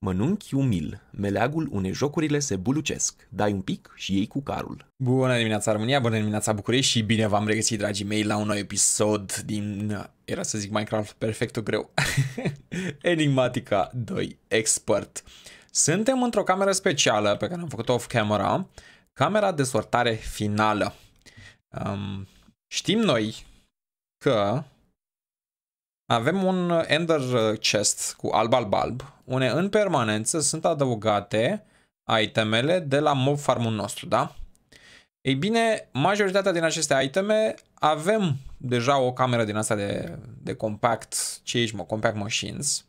Mănunchi umil, meleagul unei jocurile se bulucesc, dai un pic și ei cu carul. Bună dimineața România, bună dimineața București și bine v-am regăsit, dragii mei, la un nou episod din, era să zic Minecraft, perfectul greu, Enigmatica 2 Expert. Suntem într-o cameră specială pe care am făcut-o off-camera, camera de sortare finală. Um, știm noi că avem un Ender Chest cu alb-alb-alb, unde în permanență sunt adăugate itemele de la mob farmul nostru, da? Ei bine, majoritatea din aceste iteme avem deja o cameră din asta de, de compact, ce ești mă, compact machines,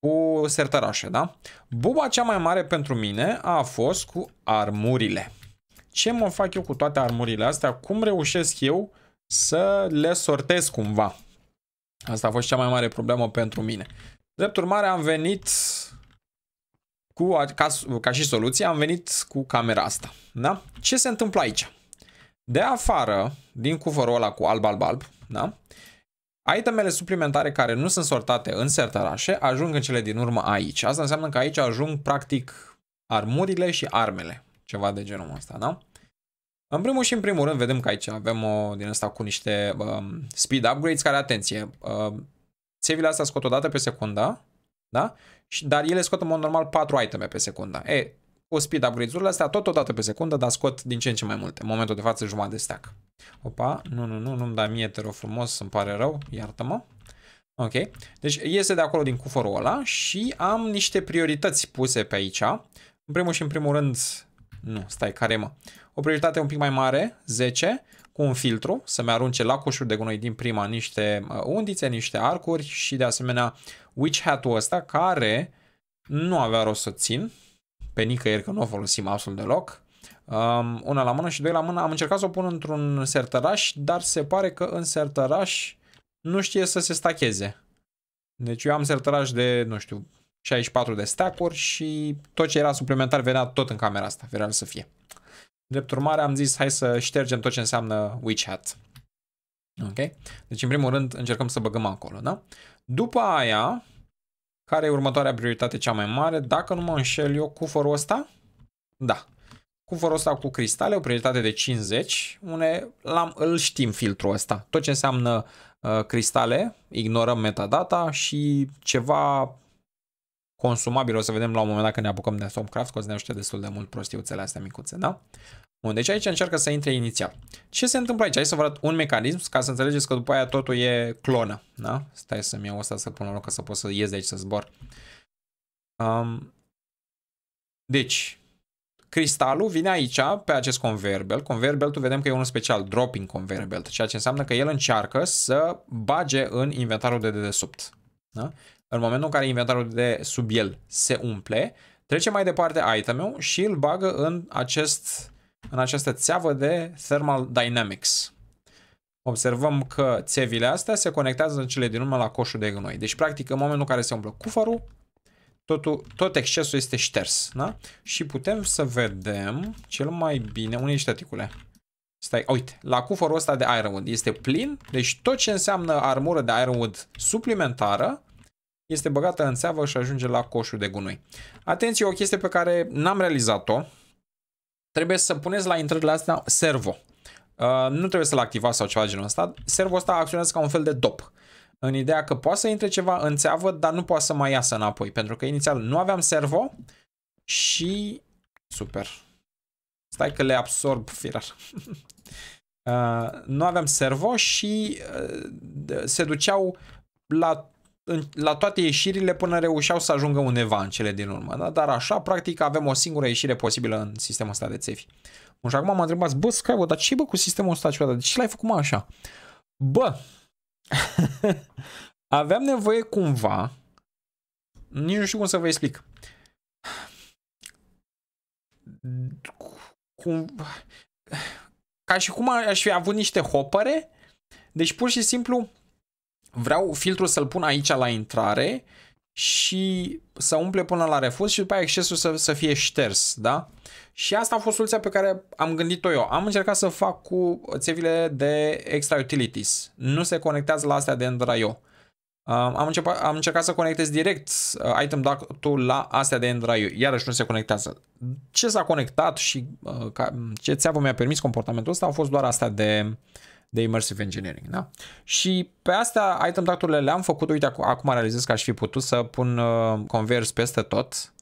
cu sertărașe, da? Buba cea mai mare pentru mine a fost cu armurile. Ce mă fac eu cu toate armurile astea? Cum reușesc eu să le sortez cumva? Asta a fost cea mai mare problemă pentru mine. Drept urmare am venit cu, ca, ca și soluție, am venit cu camera asta. Da? Ce se întâmplă aici? De afară, din cuvărul ăla cu alb-alb-alb, da? Itemele suplimentare care nu sunt sortate în sertărașe ajung în cele din urmă aici. Asta înseamnă că aici ajung practic armurile și armele. Ceva de genul ăsta, da? În primul și în primul rând vedem că aici avem o din asta cu niște um, speed upgrades care, atenție, um, țevile astea scot o dată pe secundă, da? Și, dar ele scot în mod normal 4 iteme pe secundă. E, cu speed upgrades-urile astea tot o dată pe secundă, dar scot din ce în ce mai multe. În momentul de față jumătate de stack. Opa, nu, nu, nu, nu-mi da mie, te rog frumos, îmi pare rău, iartă-mă. Ok, deci iese de acolo din cufărul ăla și am niște priorități puse pe aici. În primul și în primul rând nu, stai, care mă? O prioritate un pic mai mare, 10, cu un filtru, să-mi arunce la coșuri de gunoi din prima niște undițe, niște arcuri și de asemenea witch hat-ul ăsta care nu avea rost să țin pe nicăieri că nu o folosim absolut deloc. Um, una la mână și doi la mână. Am încercat să o pun într-un sertăraș, dar se pare că în sertăraș nu știe să se stacheze. Deci eu am sertăraș de, nu știu, 64 de stack-uri și tot ce era suplimentar venea tot în camera asta, vrea să fie. Drept urmare am zis hai să ștergem tot ce înseamnă WeChat. Ok? Deci în primul rând încercăm să băgăm acolo, da? După aia, care e următoarea prioritate cea mai mare? Dacă nu mă înșel eu, cufărul ăsta? Da. Cufărul ăsta cu cristale, o prioritate de 50, une, l-am, îl știm filtrul ăsta. Tot ce înseamnă uh, cristale, ignorăm metadata și ceva consumabil, o să vedem la un moment dat când ne apucăm de Stormcraft, că o să ne ajute destul de mult prostiuțele astea micuțe, da? Bun, deci aici încearcă să intre inițial. Ce se întâmplă aici? Hai să vă arăt un mecanism ca să înțelegeți că după aia totul e clonă, da? Stai să-mi iau asta să pun la loc ca să pot să ies de aici să zbor. Um, deci, cristalul vine aici pe acest conveyor belt. Conveyor vedem că e unul special, dropping conveyor belt, ceea ce înseamnă că el încearcă să bage în inventarul de dedesubt. Da? În momentul în care inventarul de sub el se umple, trece mai departe itemul și îl bagă în, acest, în această țeavă de Thermal Dynamics. Observăm că țevile astea se conectează în cele din urmă la coșul de gunoi. Deci, practic, în momentul în care se umplă cufărul, totul, tot excesul este șters. Da? Și putem să vedem cel mai bine... unii ești, Stai, uite, la cufărul ăsta de Ironwood este plin, deci tot ce înseamnă armură de Ironwood suplimentară este băgată în țeavă și ajunge la coșul de gunoi. Atenție, o chestie pe care n-am realizat-o, trebuie să puneți la intrările astea servo. Uh, nu trebuie să-l activați sau ceva genul ăsta. Servo ăsta acționează ca un fel de dop. În ideea că poate să intre ceva în țeavă, dar nu poate să mai iasă înapoi. Pentru că inițial nu aveam servo și... Super. Stai că le absorb firar. uh, nu aveam servo și uh, se duceau la la toate ieșirile până reușeau să ajungă undeva în cele din urmă. Da? Dar așa, practic, avem o singură ieșire posibilă în sistemul ăsta de țevi. Bun, și acum mă întrebați, bă, Skyvo, dar ce bă cu sistemul ăsta ceva? De ce l-ai făcut mă așa? Bă, aveam nevoie cumva, nici nu știu cum să vă explic, cum, ca și cum aș fi avut niște hopere, deci pur și simplu vreau filtrul să-l pun aici la intrare și să umple până la refuz și după aia excesul să, să fie șters, da? Și asta a fost soluția pe care am gândit-o eu. Am încercat să fac cu țevile de extra utilities. Nu se conectează la astea de Endraio. Am, început, am încercat să conectez direct uh, item tu la astea de Endraio. Iarăși nu se conectează. Ce s-a conectat și uh, ce țeavă mi-a permis comportamentul ăsta au fost doar astea de uh, de Immersive Engineering. Da? Și pe asta item tag le-am făcut, uite acum realizez că aș fi putut să pun uh, convers peste tot.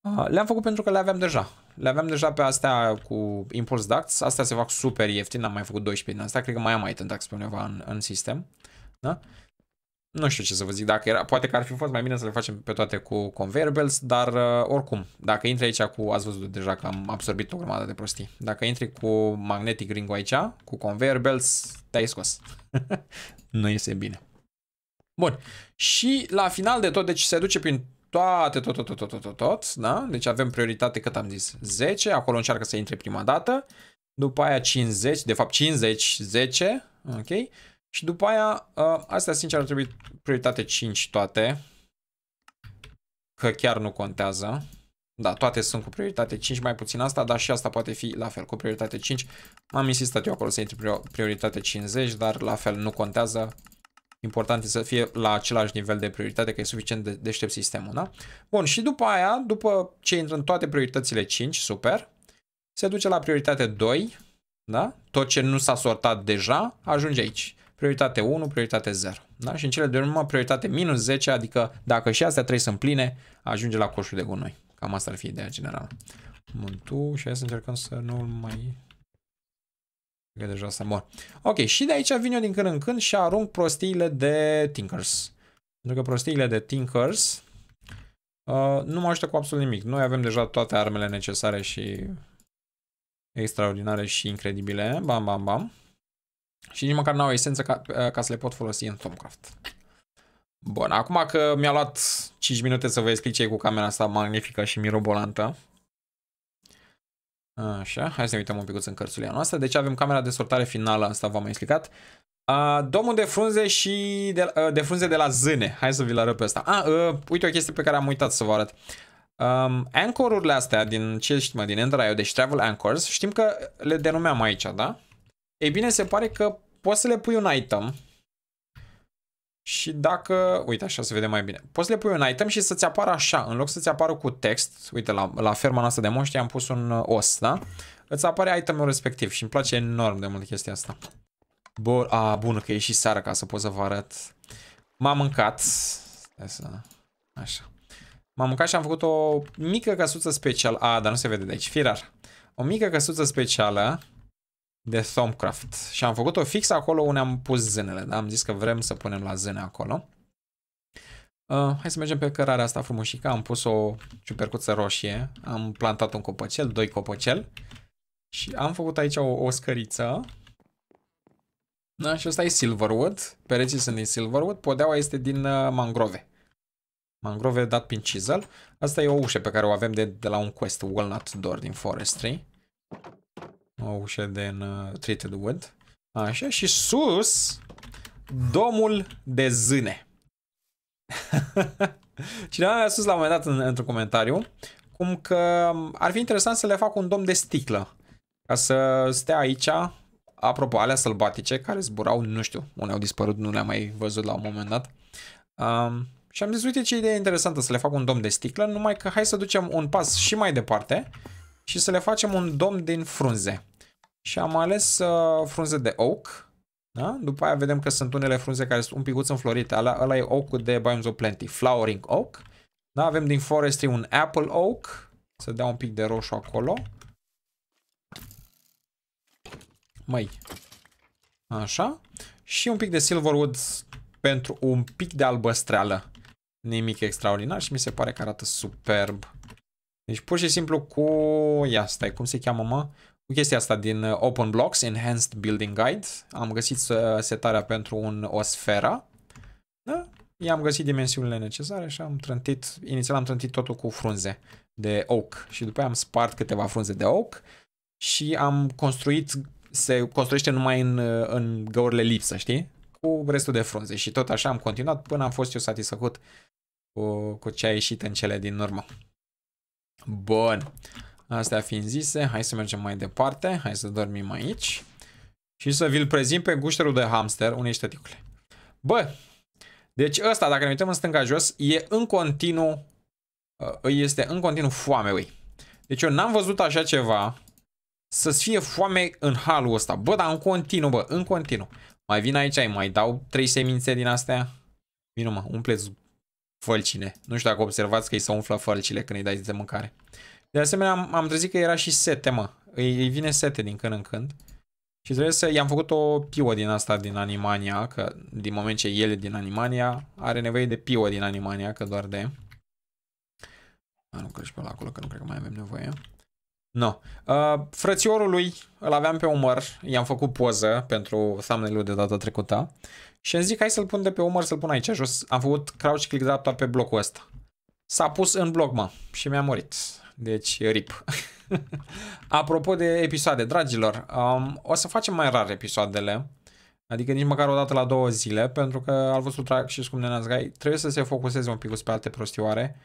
Uh, le-am făcut pentru că le aveam deja. Le aveam deja pe astea cu Impulse Ducts, astea se fac super ieftin, am mai făcut 12 din asta, cred că mai am item ducts pe undeva în, în sistem. Da? nu știu ce să vă zic, dacă era, poate că ar fi fost mai bine să le facem pe toate cu conveyor dar uh, oricum, dacă intri aici cu, ați văzut deja că am absorbit o grămadă de prostii, dacă intri cu magnetic ring aici, cu conveyor te-ai scos. nu iese bine. Bun, și la final de tot, deci se duce prin toate, tot, tot, tot, tot, tot, tot, tot da? Deci avem prioritate, cât am zis, 10, acolo încearcă să intre prima dată, după aia 50, de fapt 50, 10, ok? Și după aia, uh, astea sincer ar trebui prioritate 5 toate. Că chiar nu contează. Da, toate sunt cu prioritate 5, mai puțin asta, dar și asta poate fi la fel, cu prioritate 5. am insistat eu acolo să intri prioritate 50, dar la fel nu contează. Important este să fie la același nivel de prioritate, că e suficient de deștept sistemul, da? Bun, și după aia, după ce intră în toate prioritățile 5, super, se duce la prioritate 2, da? Tot ce nu s-a sortat deja ajunge aici prioritate 1, prioritate 0. Da? Și în cele de urmă, prioritate minus 10, adică dacă și astea trei sunt pline, ajunge la coșul de gunoi. Cam asta ar fi ideea generală. Bun, tu și hai să încercăm să nu mai... Că deja să mor. Ok, și de aici vin eu din când în când și arunc prostiile de Tinkers. Pentru că prostiile de Tinkers uh, nu mă ajută cu absolut nimic. Noi avem deja toate armele necesare și extraordinare și incredibile. Bam, bam, bam. Și nici măcar n-au esență ca, uh, ca să le pot folosi în Tomcraft. Bun, acum că mi-a luat 5 minute să vă explic ce cu camera asta magnifică și mirobolantă. Așa, hai să ne uităm un pic în cărțulia noastră. Deci avem camera de sortare finală, asta v-am mai explicat. A, domnul de frunze și de, uh, de frunze de la zâne. Hai să vi-l arăt pe ăsta. Ah, uite o chestie pe care am uitat să vă arăt. Um, anchor-urile astea, din ce știm, din Ender.io, deci Travel Anchors, știm că le denumeam aici, da? Ei bine, se pare că poți să le pui un item și dacă, uite așa se vede mai bine, poți să le pui un item și să-ți apară așa, în loc să-ți apară cu text, uite la, la ferma noastră de monștri am pus un uh, os, da? Îți apare itemul respectiv și îmi place enorm de mult chestia asta. Bo a, bun, că e și seara ca să pot să vă arăt. M-am mâncat, să... așa. M-am mâncat și am făcut o mică căsuță specială, a, dar nu se vede de aici, firar. O mică căsuță specială de Thumbcraft și am făcut-o fix acolo unde am pus zânele, da? am zis că vrem să punem la zâne acolo. Uh, hai să mergem pe cărarea asta frumoșică, am pus o ciupercuță roșie, am plantat un copăcel, doi copăcel și am făcut aici o, o scăriță. Da, și ăsta e Silverwood, pereții sunt din Silverwood, podeaua este din uh, mangrove. Mangrove dat prin chisel. Asta e o ușă pe care o avem de, de la un quest, Walnut Door din Forestry o ușă în uh, treated wood. Așa, și sus, domul de zâne. Cineva a spus la un moment dat în, într-un comentariu cum că ar fi interesant să le fac un dom de sticlă ca să stea aici apropo, alea sălbatice care zburau, nu știu, unele au dispărut, nu le-am mai văzut la un moment dat. Um, și am zis, uite ce idee interesantă să le fac un dom de sticlă, numai că hai să ducem un pas și mai departe și să le facem un dom din frunze. Și am ales uh, frunze de oak. Da? După aia vedem că sunt unele frunze care sunt un picuț înflorite. Ala, ala e oak de Biomes of Plenty. Flowering oak. Da? Avem din forestry un apple oak. Să dea un pic de roșu acolo. Măi. Așa. Și un pic de silverwood pentru un pic de albăstreală. Nimic extraordinar și mi se pare că arată superb. Deci pur și simplu cu... Ia stai, cum se cheamă mă? cu chestia asta din uh, Open Blocks, Enhanced Building Guide. Am găsit uh, setarea pentru un o sferă. Da? I-am găsit dimensiunile necesare și am trântit, inițial am trântit totul cu frunze de oak și după aia am spart câteva frunze de oak și am construit, se construiește numai în, uh, în găurile lipsă, știi? Cu restul de frunze și tot așa am continuat până am fost eu satisfăcut cu, cu ce a ieșit în cele din urmă. Bun. Astea fiind zise, hai să mergem mai departe, hai să dormim aici și să vi-l prezint pe gușterul de hamster unei ștăticule. Bă, deci ăsta, dacă ne uităm în stânga jos, e în continuu, ă, este în continuu foame, ui. Deci eu n-am văzut așa ceva să-ți fie foame în halul ăsta. Bă, dar în continuu, bă, în continuu. Mai vin aici, mai dau trei semințe din astea. Vino mă, umpleți fălcine. Nu știu dacă observați că îi se umflă fălcile când îi dai de mâncare. De asemenea, am, am trezit că era și sete, mă. Îi, îi vine sete din când în când. Și trebuie să... I-am făcut o piuă din asta din Animania, că din moment ce el e din Animania, are nevoie de piuă din Animania, că doar de... A, nu crezi pe la acolo, că nu cred că mai avem nevoie. No. Uh, frățiorul lui îl aveam pe umăr, i-am făcut poză pentru thumbnail-ul de data trecută și am zis hai să-l pun de pe umăr, să-l pun aici jos. Am făcut crouch click dreapta pe blocul ăsta. S-a pus în bloc, mă, și mi-a murit. Deci, rip. Apropo de episoade, dragilor, um, o să facem mai rar episoadele, adică nici măcar o dată la două zile, pentru că al vostru drag și cum ne gai, trebuie să se focuseze un pic pe alte prostioare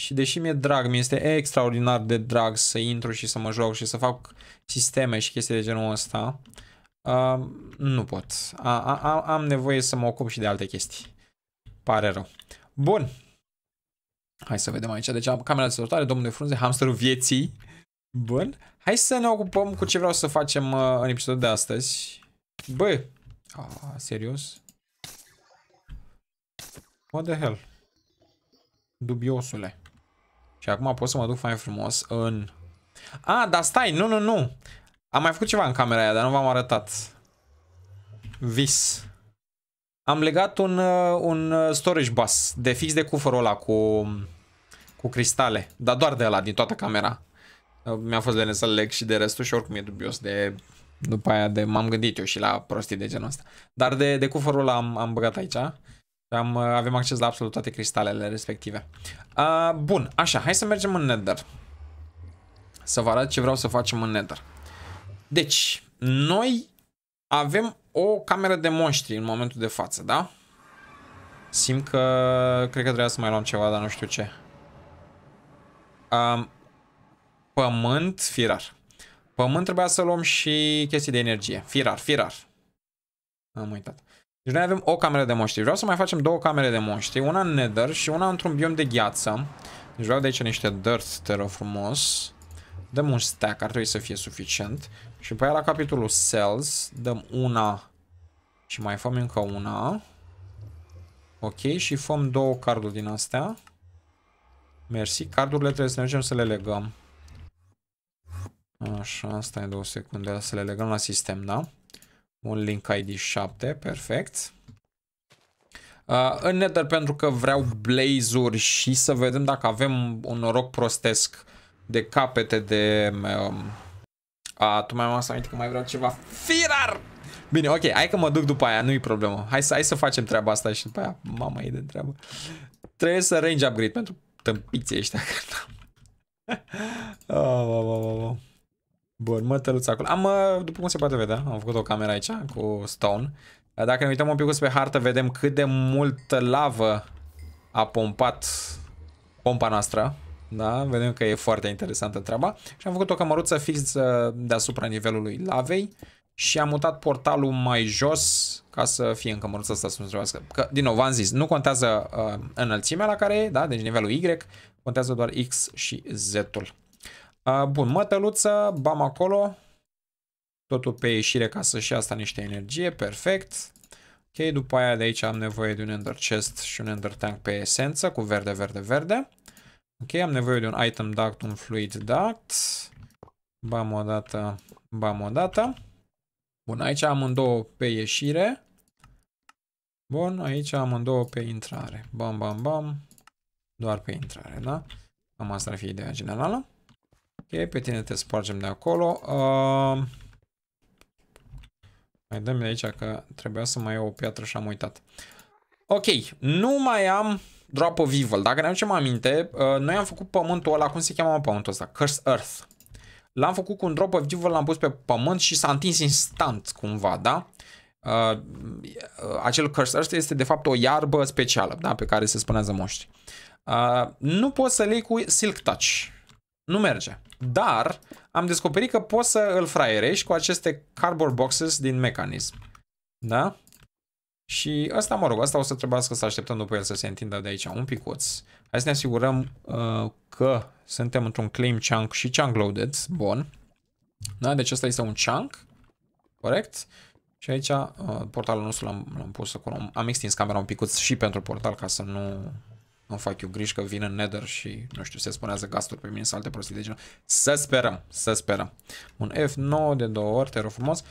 și deși mi-e drag, mi este extraordinar de drag să intru și să mă joc și să fac sisteme și chestii de genul ăsta, uh, nu pot. A, a, am nevoie să mă ocup și de alte chestii. Pare rău. Bun, Hai să vedem aici. Deci am camera de sortare, domnul de frunze, hamsterul vieții. Bun. Hai să ne ocupăm cu ce vreau să facem uh, în episodul de astăzi. Bă! Ah, serios? What the hell? Dubiosule. Și acum pot să mă duc mai frumos în... Ah, dar stai! Nu, nu, nu! Am mai făcut ceva în camera aia, dar nu v-am arătat. Vis am legat un, uh, un uh, storage bus de fix de cufărul ăla cu, cu cristale, dar doar de ăla, din toată camera. Uh, mi-a fost lene să leg și de restul și oricum e dubios de... După aia de m-am gândit eu și la prostii de genul ăsta. Dar de, de cufărul ăla am, am băgat aici. Am, avem acces la absolut toate cristalele respective. Uh, bun, așa, hai să mergem în Nether. Să vă arăt ce vreau să facem în Nether. Deci, noi avem o cameră de monștri în momentul de față, da? Simt că cred că trebuia să mai luăm ceva, dar nu știu ce. Um, pământ, firar. Pământ trebuia să luăm și chestii de energie. Firar, firar. Am uitat. Deci noi avem o cameră de monștri. Vreau să mai facem două camere de monștri. Una în nether și una într-un biom de gheață. Deci vreau de aici niște dirt, te rog frumos. Dăm un stack, ar trebui să fie suficient. Și pe aia la capitolul sales dăm una și mai făm încă una. Ok, și făm două carduri din astea. Mersi, cardurile trebuie să ne mergem să le legăm. Așa, stai două secunde, să le legăm la sistem, da? Un link ID 7, perfect. Uh, în Nether pentru că vreau blazuri și să vedem dacă avem un noroc prostesc de capete de... Um, a, tu mai am să aminte că mai vreau ceva. Firar! Bine, ok, hai că mă duc după aia, nu-i problemă. Hai să, hai să facem treaba asta și după aia, mama e de treabă. Trebuie să range upgrade pentru tâmpiții ăștia. oh, oh, oh, oh, oh. Bun, mă tăluț acolo. Am, uh, după cum se poate vedea, am făcut o cameră aici cu stone. Dacă ne uităm un pic pe hartă, vedem cât de multă lavă a pompat pompa noastră. Da? Vedem că e foarte interesantă treaba. Și am făcut o cămăruță fix uh, deasupra nivelului lavei și am mutat portalul mai jos ca să fie în cămăruța asta să mulțumească. Că, din nou, v-am zis, nu contează uh, înălțimea la care e, da? deci nivelul Y, contează doar X și Z-ul. Uh, bun, mătăluță, bam acolo, totul pe ieșire ca să-și asta niște energie, perfect. Ok, după aia de aici am nevoie de un Ender Chest și un Ender Tank pe esență, cu verde, verde, verde. Ok, am nevoie de un item duct, un fluid duct. Bam o dată, bam o dată. Bun, aici am în două pe ieșire. Bun, aici am în două pe intrare. Bam, bam, bam. Doar pe intrare, da? Cam asta ar fi ideea generală. Ok, pe tine te spargem de acolo. Uh, mai dăm de aici că trebuia să mai iau o piatră și am uitat. Ok, nu mai am Drop of Evil. Dacă ne aducem aminte, uh, noi am făcut pământul ăla, cum se cheamă pământul ăsta? Curse Earth. L-am făcut cu un drop of evil, l-am pus pe pământ și s-a întins instant cumva, da? Uh, uh acel curse earth este de fapt o iarbă specială, da? Pe care se spunează moștri. Uh, nu poți să-l cu silk touch. Nu merge. Dar am descoperit că poți să îl fraierești cu aceste cardboard boxes din mecanism. Da? Și asta, mă rog, asta o să trebuiască să așteptăm după el să se întindă de aici un picuț. Hai să ne asigurăm uh, că suntem într-un claim chunk și chunk loaded. Bun. Da? Deci asta este un chunk. Corect? Și aici uh, portalul nostru l-am, pus acolo. Am, am extins camera un picuț și pentru portal ca să nu, nu fac eu griji că vin în nether și, nu știu, se spunează gasturi pe mine sau alte prostii de genul. Să sperăm, să sperăm. Un F9 de două ori, te rog frumos.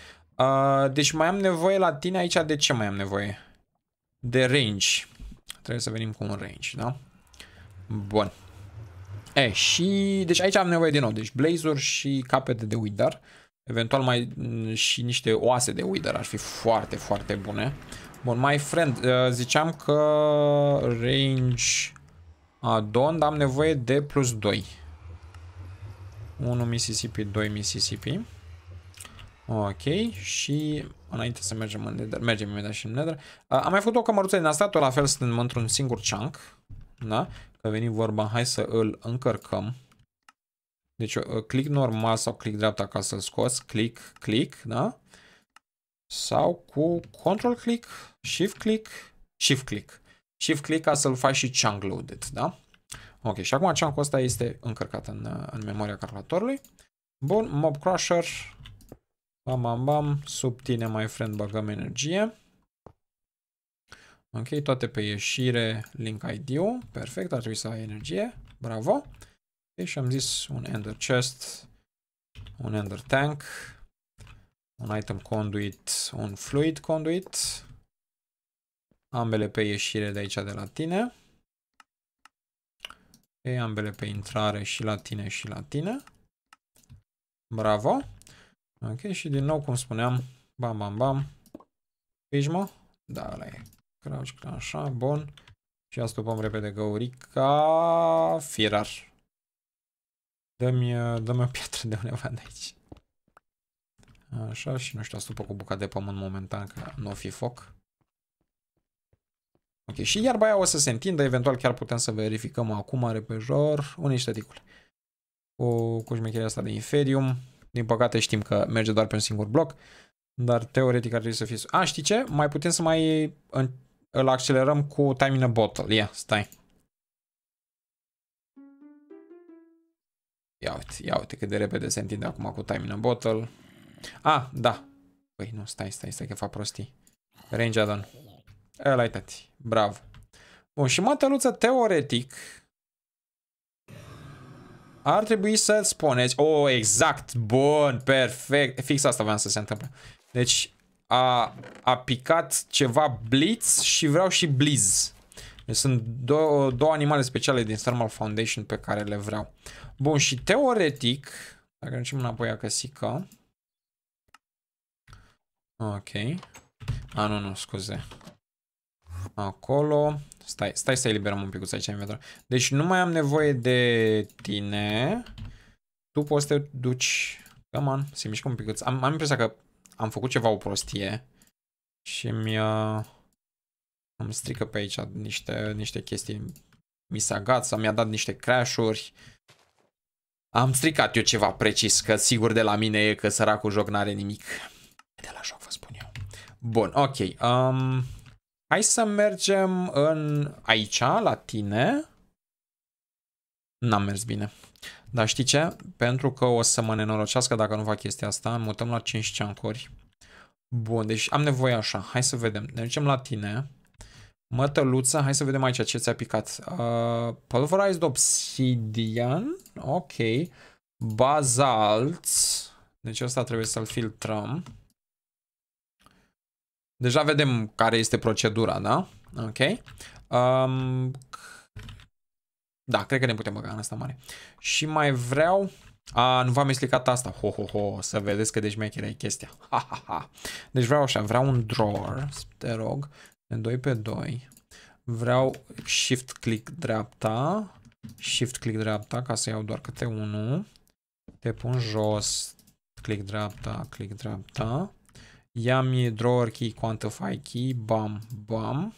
Ah, deci mai am nevoie la tine aici de ce mai am nevoie? De range. Trebuie să venim cu un range, da? Bun. E, și... Deci aici am nevoie din nou. Deci blazer și capete de wither. Eventual mai mm, și niște oase de wither ar fi foarte, foarte bune. Bun, my friend, eh, ziceam că range addon, am nevoie de plus 2. 1 Mississippi, 2 Mississippi. Ok, și înainte să mergem în nether, mergem imediat și în nether. Uh, am mai făcut o cămăruță din asta, tot la fel suntem într-un singur chunk. Da? Că veni vorba, hai să îl încărcăm. Deci uh, click normal sau click dreapta ca să-l scoți, click, click, da? Sau cu control click, shift click, shift click. Shift click ca să-l faci și chunk loaded, da? Ok, și acum chunk-ul ăsta este încărcat în, uh, în memoria calculatorului. Bun, Mob Crusher, Bam, bam, bam. Sub tine, my friend, băgăm energie. Ok, toate pe ieșire, link ID-ul. Perfect, ar trebui să ai energie. Bravo. Okay, și am zis un ender chest, un ender tank, un item conduit, un fluid conduit. Ambele pe ieșire de aici de la tine. Ok, ambele pe intrare și la tine și la tine. Bravo. Ok, și din nou, cum spuneam, bam, bam, bam, Prisma, da, ăla e, crouch, așa, bun, și astupăm repede ca firar. Dă-mi uh, dă, o piatră de undeva de aici. Așa, și nu știu, astupă cu bucat de pământ momentan, că nu o fi foc. Ok, și iar baia o să se întindă, eventual chiar putem să verificăm acum repejor, unii ștăticule. Cu, cu șmecherea asta de inferium, din păcate știm că merge doar pe un singur bloc, dar teoretic ar trebui să fie... A, știi ce? Mai putem să mai îl accelerăm cu time in a bottle. Ia, stai. Ia uite, ia uite cât de repede se întinde acum cu time in a bottle. A, da. Păi nu, stai, stai, stai că fac prostii. Range Adon. Ăla-i tati. Bravo. Bun, și mătăluță teoretic ar trebui să spuneți... Oh, exact! Bun, perfect! Fix asta vreau să se întâmple. Deci, a, a picat ceva Blitz și vreau și Blizz. Deci sunt două, două animale speciale din Thermal Foundation pe care le vreau. Bun, și teoretic... Dacă mergem înapoi a căsică... Ok. A, nu, nu, scuze. Acolo. Stai, stai să eliberăm un pic aici inventar. Deci nu mai am nevoie de tine. Tu poți să te duci... Come on, se mișcă un pic. Am, am impresia că am făcut ceva o prostie. Și mi -a... am strică pe aici niște, niște chestii. Mi s-a gat, sau mi-a dat niște crash-uri. Am stricat eu ceva precis, că sigur de la mine e că săracul joc n-are nimic. De la joc, vă spun eu. Bun, ok. Um, Hai să mergem în aici, la tine. N-am mers bine. Dar știi ce? Pentru că o să mă nenorocească dacă nu fac chestia asta, mutăm la 5 ceancori. Bun, deci am nevoie așa. Hai să vedem. Ne mergem la tine. Mătăluță, hai să vedem aici ce ți-a picat. Uh, pulverized Obsidian, ok. Bazalt, deci asta trebuie să-l filtrăm. Deja vedem care este procedura, da? Ok. Um, da, cred că ne putem băga în asta mare. Și mai vreau... A, nu v-am explicat asta. Ho, ho, ho, să vedeți că de șmecheră e chestia. Ha, ha, ha. Deci vreau așa, vreau un drawer, te rog, de 2 pe 2. Vreau shift click dreapta, shift click dreapta ca să iau doar câte unul. Te pun jos, click dreapta, click dreapta. Ia-mi drawer key, quantify key, bam, bam.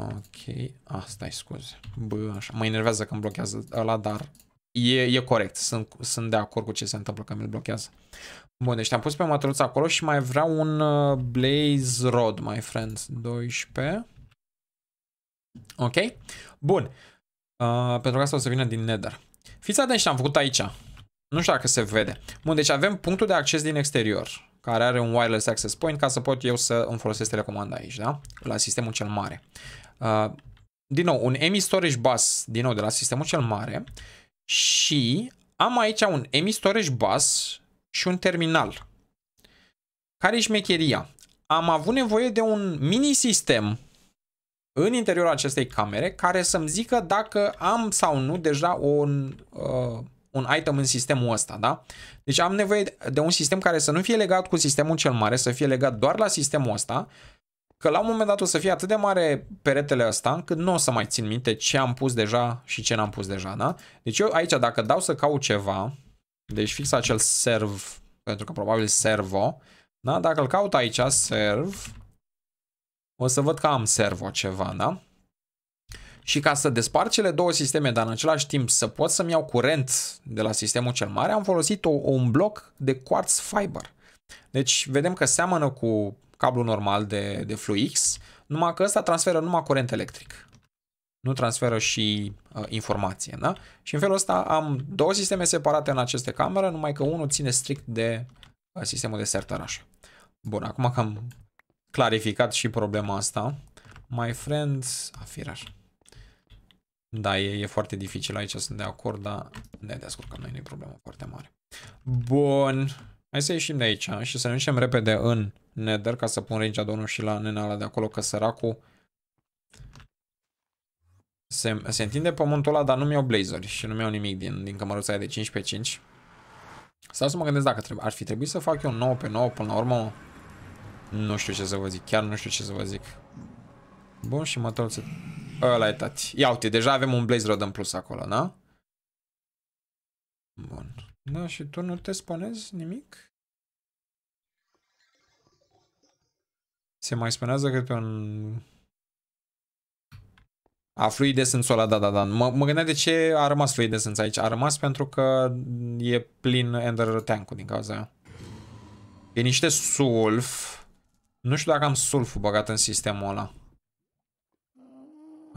Ok, asta ah, e scuze. Bă, așa. Mă enervează îmi blochează ăla, dar e, e corect. Sunt, sunt de acord cu ce se întâmplă când l blochează. Bun, deci am pus pe mătruța acolo și mai vreau un uh, Blaze Rod, my friends. 12. Ok? Bun. Uh, pentru că asta o să vină din Nether. Fiți atenți ce am făcut aici. Nu știu dacă se vede. Bun, deci avem punctul de acces din exterior, care are un wireless access point ca să pot eu să îmi folosesc telecomanda aici, da? La sistemul cel mare. Uh, din nou, un EMI Storage Bus, din nou, de la sistemul cel mare și am aici un EMI Storage Bus și un terminal. Care e șmecheria? Am avut nevoie de un mini-sistem în interiorul acestei camere care să-mi zică dacă am sau nu deja un... Uh, un item în sistemul ăsta, da? Deci am nevoie de un sistem care să nu fie legat cu sistemul cel mare, să fie legat doar la sistemul ăsta, că la un moment dat o să fie atât de mare peretele ăsta încât nu o să mai țin minte ce am pus deja și ce n-am pus deja, da? Deci eu aici dacă dau să caut ceva, deci fix acel serv, pentru că probabil servo, da? Dacă îl caut aici, serv, o să văd că am servo ceva, da? Și ca să despart cele două sisteme, dar în același timp să pot să-mi iau curent de la sistemul cel mare, am folosit o, un bloc de quartz fiber. Deci vedem că seamănă cu cablul normal de, de FluX, numai că ăsta transferă numai curent electric. Nu transferă și uh, informație, da? Și în felul ăsta am două sisteme separate în aceste camere, numai că unul ține strict de uh, sistemul de sertăraș. Bun, acum că am clarificat și problema asta, my friend, afiraș. Da, e, e foarte dificil aici, sunt de acord, dar ne descurcăm noi, nu e problemă foarte mare. Bun, hai să ieșim de aici și să ne ducem repede în Nether ca să pun Rage Adonul și la nenala de acolo, că săracul se, se întinde pământul ăla, dar nu-mi iau blazeri și nu-mi iau nimic din, din cămăruța aia de 5 pe 5. Stau să mă gândesc dacă trebuie, ar fi trebuit să fac eu 9 pe 9 până la urmă. Nu știu ce să vă zic, chiar nu știu ce să vă zic. Bun și mă să... Ăla e tati. Ia uite, deja avem un Blaze Rod în plus acolo, na? Bun. Da, și tu nu te spunezi nimic? Se mai spunează că pe un... A fluid essence sola, da, da, da. Mă, mă gândeam de ce a rămas fluid essence aici. A rămas pentru că e plin ender tank din cauza aia. E niște sulf. Nu știu dacă am sulful băgat în sistemul ăla.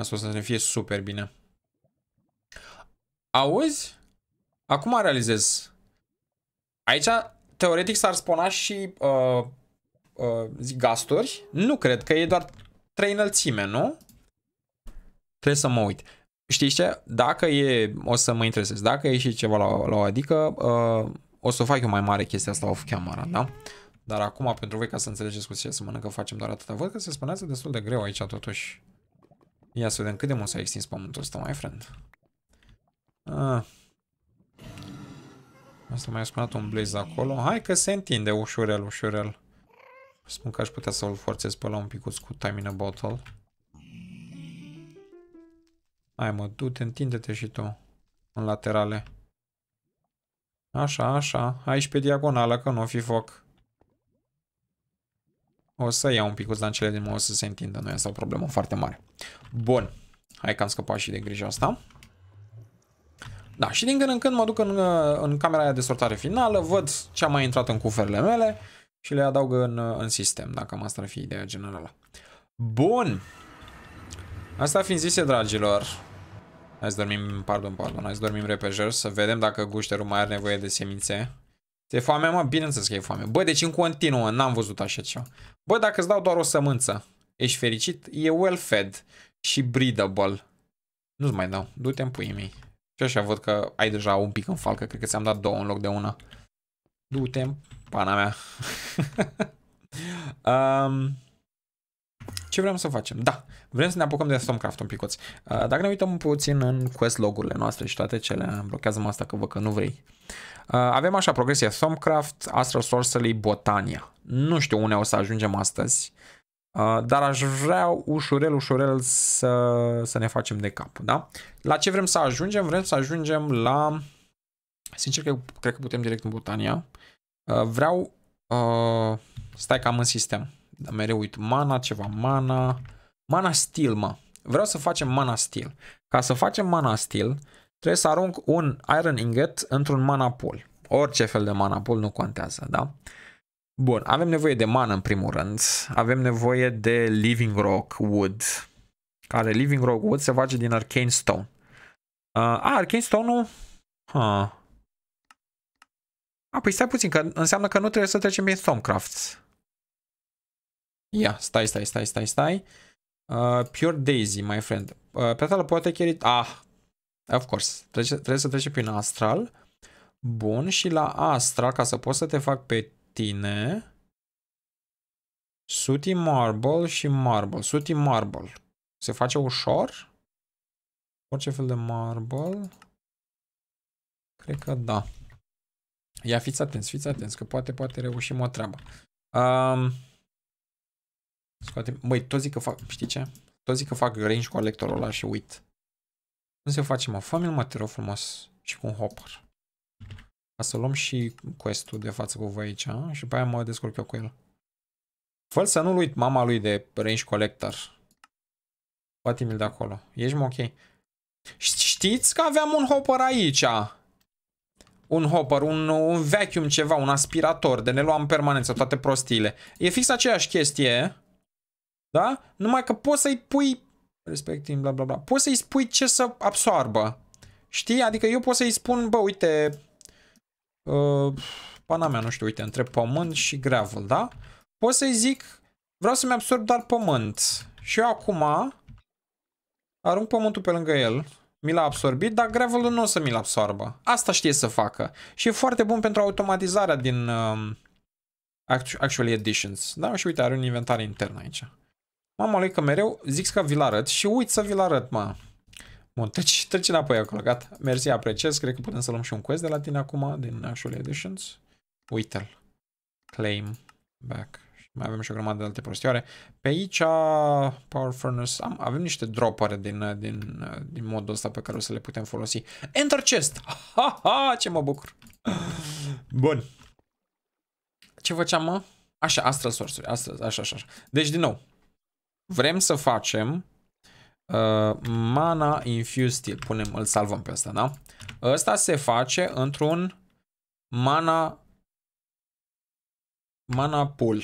A spus să ne fie super bine. Auzi? Acum realizez. Aici, teoretic, s-ar spona și uh, uh, zic, gasturi. Nu cred că e doar trei înălțime, nu? Trebuie să mă uit. Știi ce? Dacă e, o să mă interesez, dacă e și ceva la, la o adică, uh, o să fac eu mai mare chestia asta off camera, da? Dar acum, pentru voi, ca să înțelegeți cu ce să mănâncă, facem doar atâta. Văd că se spunează destul de greu aici, totuși. Ia să vedem cât de mult s-a extins pământul ăsta, mai friend. Ah. Asta mai a spunat un blaze acolo. Hai că se întinde ușurel, ușurel. Spun că aș putea să-l forțez pe la un picuț cu time in a bottle. Hai mă, du-te, întinde-te și tu. În laterale. Așa, așa. Aici pe diagonală, că nu o fi foc. O să iau un picuț, dar în din urmă o să se întindă. Nu este o problemă foarte mare. Bun. Hai că am scăpat și de grija asta. Da, și din când în când mă duc în, în camera aia de sortare finală, văd ce a mai intrat în cuferele mele și le adaug în, în sistem, dacă am asta ar fi ideea generală. Bun. Asta fiind zise, dragilor, hai să dormim, pardon, pardon, hai să dormim repejer, să vedem dacă gușterul mai are nevoie de semințe. Te foame, mă? Bineînțeles că e foame. Bă, deci în continuă, n-am văzut așa ceva. Bă, dacă îți dau doar o sămânță, ești fericit? E well-fed și breedable. Nu-ți mai dau. Du-te în puii mei. Și așa văd că ai deja un pic în falcă. Cred că ți-am dat două în loc de una. Du-te pana mea. um, ce vrem să facem? Da, vrem să ne apucăm de Stormcraft un picuț. Uh, dacă ne uităm puțin în quest logurile noastre și toate cele, blochează asta că vă că nu vrei. Uh, avem așa progresie Thumbcraft, Astral Sorcery, Botania. Nu știu unde o să ajungem astăzi, uh, dar aș vrea ușurel, ușurel să, să ne facem de cap, da? La ce vrem să ajungem? Vrem să ajungem la... Sincer că cred că putem direct în Botania. Uh, vreau... Stai cam în sistem. Dar mereu uit. Mana, ceva, mana... Mana Steel, mă. Vreau să facem Mana Steel. Ca să facem Mana Steel, Trebuie să arunc un Iron Ingot într-un mana pool. Orice fel de mana pool nu contează, da? Bun, avem nevoie de mana în primul rând, avem nevoie de Living Rock Wood, care Living Rock Wood se face din Arcane Stone. Uh, a, Arcane Stone-ul? Huh. A, păi stai puțin, că înseamnă că nu trebuie să trecem prin stonecraft. Ia, stai, stai, stai, stai, stai. Uh, Pure Daisy, my friend. Uh, Petală poate chiar... Ah, Of course, trece, trebuie să treci prin astral. Bun, și la astral, ca să pot să te fac pe tine, Suti Marble și Marble. Suti Marble. Se face ușor? Orice fel de marble? Cred că da. Ia fiți atenți, fiți atenți, că poate, poate reușim o treabă. Um, scoate, băi, toți zic că fac, știi ce? Toți zic că fac range collectorul ăla și uit. Cum se face, mă? fă mă, te rog frumos. Și cu un hopper. Ca să luăm și quest-ul de față cu voi aici a? și pe aia mă descurc eu cu el. Fă să nu-l uit mama lui de range collector. Poate mi de acolo. Ești mă ok. Știți că aveam un hopper aici? Un hopper, un, un vacuum ceva, un aspirator de ne luam permanență toate prostiile. E fix aceeași chestie. Da? Numai că poți să-i pui respectiv bla bla bla. Poți să-i spui ce să absoarbă. Știi? Adică eu pot să-i spun, bă, uite, uh, pana mea, nu știu, uite, între pământ și gravel, da? Pot să-i zic, vreau să-mi absorb doar pământ. Și eu acum arunc pământul pe lângă el, mi l-a absorbit, dar gravelul nu o să mi-l absorbă. Asta știe să facă. Și e foarte bun pentru automatizarea din uh, Actual Editions. Da? Și uite, are un inventar intern aici. Mama lui că mereu zic că vi-l arăt și uit să vi-l arăt, mă. Bun, treci, treci înapoi acolo, gata. Mersi, apreciez. Cred că putem să luăm și un quest de la tine acum, din actual editions. Uite-l. Claim back. Mai avem și o grămadă de alte prostioare. Pe aici, Power Furnace, am, avem niște dropare din, din, din modul ăsta pe care o să le putem folosi. Enter chest! Ha, ha, ce mă bucur! Bun. Ce făceam, mă? Așa, Astral Source, astral, așa, așa, așa. Deci, din nou, Vrem să facem uh, mana infused steel. Punem, îl salvăm pe ăsta, da? Ăsta se face într-un mana mana pool.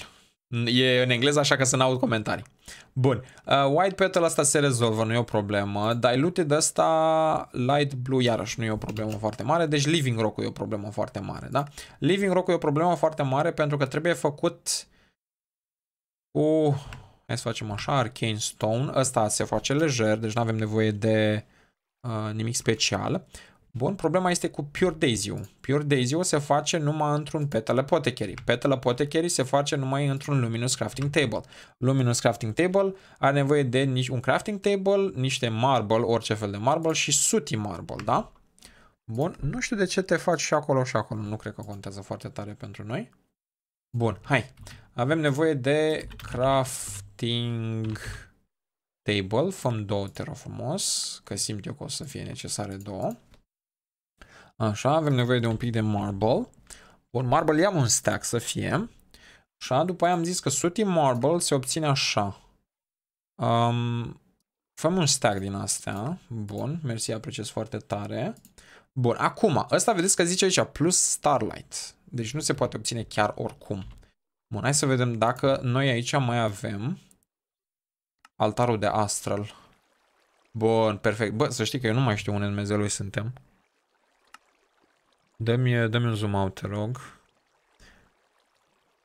E în engleză, așa că să n-aud comentarii. Bun. Uh, white petal asta se rezolvă, nu e o problemă. Diluted asta, light blue iarăși nu e o problemă foarte mare. Deci living rock e o problemă foarte mare, da? Living rock e o problemă foarte mare pentru că trebuie făcut cu Hai să facem așa, Arcane Stone. Ăsta se face lejer, deci nu avem nevoie de uh, nimic special. Bun, problema este cu Pure Daisy. Pure Daisy se face numai într-un Petal Apothecary. Petal Apothecary se face numai într-un Luminous Crafting Table. Luminous Crafting Table are nevoie de nici un crafting table, niște marble, orice fel de marble și suti marble, da? Bun, nu știu de ce te faci și acolo și acolo, nu cred că contează foarte tare pentru noi. Bun, hai. Avem nevoie de crafting table. Făm două, te rog frumos, că simt eu că o să fie necesare două. Așa, avem nevoie de un pic de marble. Bun, marble i-am un stack să fie. Așa, după aia am zis că sooty marble se obține așa. Um, făm un stack din astea. Bun, mersi, apreciez foarte tare. Bun, acum, ăsta vedeți că zice aici plus starlight. Deci nu se poate obține chiar oricum. Bun, hai să vedem dacă noi aici mai avem altarul de astral. Bun, perfect. Bă, să știi că eu nu mai știu unde lui suntem. Dă-mi dă un zoom out, te rog.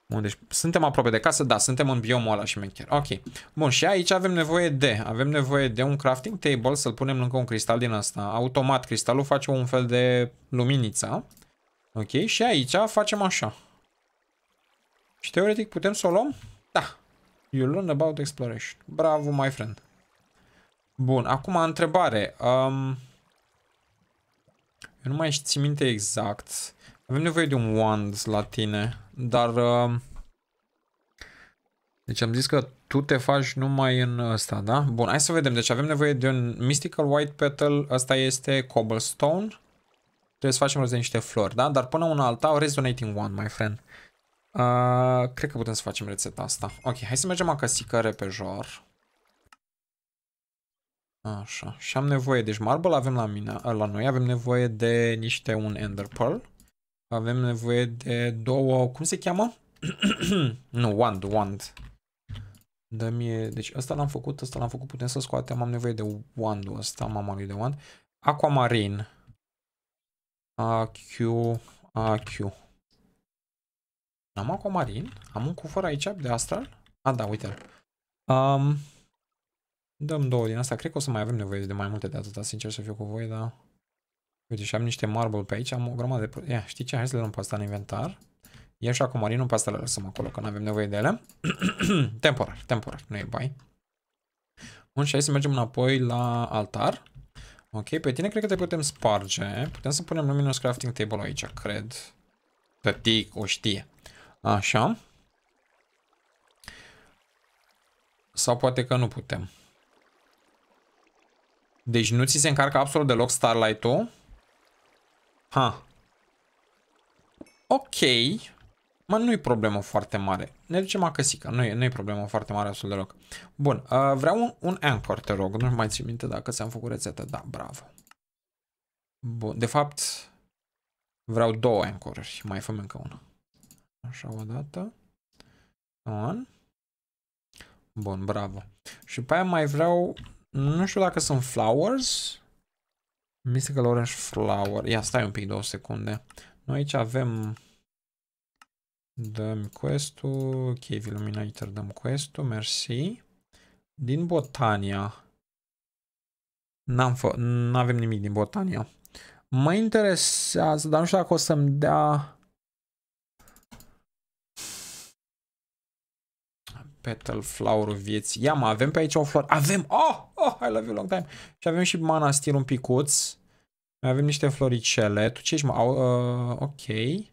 Bun, deci suntem aproape de casă, da, suntem în biomul ăla și mencher. Ok. Bun, și aici avem nevoie de, avem nevoie de un crafting table, să-l punem lângă un cristal din asta. Automat, cristalul face un fel de luminiță. Ok, și aici facem așa. Și teoretic putem să o luăm? Da. You learn about exploration. Bravo, my friend. Bun, acum întrebare. Um, eu nu mai știu minte exact. Avem nevoie de un wand la tine, dar... Um, deci am zis că tu te faci numai în ăsta, da? Bun, hai să vedem. Deci avem nevoie de un Mystical White Petal, ăsta este Cobblestone. Trebuie să facem rost de niște flori, da? Dar până una alta, o resonating one, my friend. Uh, cred că putem să facem rețeta asta. Ok, hai să mergem acasică repejor. Așa, și am nevoie, deci marble avem la mine, uh, la noi, avem nevoie de niște un ender pearl. Avem nevoie de două, cum se cheamă? nu, wand, wand. dă -mi, deci ăsta l-am făcut, ăsta l-am făcut, putem să scoatem, am nevoie de wand-ul ăsta, mama lui de wand. Aquamarine. AQ, AQ. N-am acomarin? Am un cufăr aici de astral? A, da, uite-l. Um, dăm două din asta. Cred că o să mai avem nevoie de mai multe de atâta, sincer să fiu cu voi, dar... Uite, și am niște marble pe aici, am o grămadă de... Ia, știi ce? Hai să le luăm pe asta în inventar. Ia și acomarinul pe asta le lăsăm acolo, că nu avem nevoie de ele. temporar, temporar, nu e bai. Bun, și hai să mergem înapoi la altar. Ok, pe tine cred că te putem sparge. Putem să punem luminous crafting table aici, cred. Tătic o știe. Așa. Sau poate că nu putem. Deci nu ți se încarcă absolut deloc Starlight-ul? Ha. Ok. Mă, nu e problemă foarte mare. Ne ducem acasica, nu e, nu e problemă foarte mare absolut deloc. Bun, uh, vreau un, un anchor, te rog. Nu mai țin minte dacă ți-am făcut rețetă. Da, bravo. Bun, de fapt, vreau două anchoruri. mai făm încă una. Așa o dată. Bun. Bun, bravo. Și pe aia mai vreau, nu știu dacă sunt flowers. Mystical Orange Flower. Ia, stai un pic, două secunde. Noi aici avem Dăm quest-ul, ok, Illuminator, dăm quest-ul, mersi. Din Botania. N-am n-avem nimic din Botania. Mă interesează, dar nu știu dacă o să-mi dea... Petal Flower-ul vieții. Ia mă, avem pe aici o floare. Avem! Oh! Oh, I love you long time. Și avem și stil un picuț. Mai avem niște floricele. Tu ce ești, mă? Uh, ok.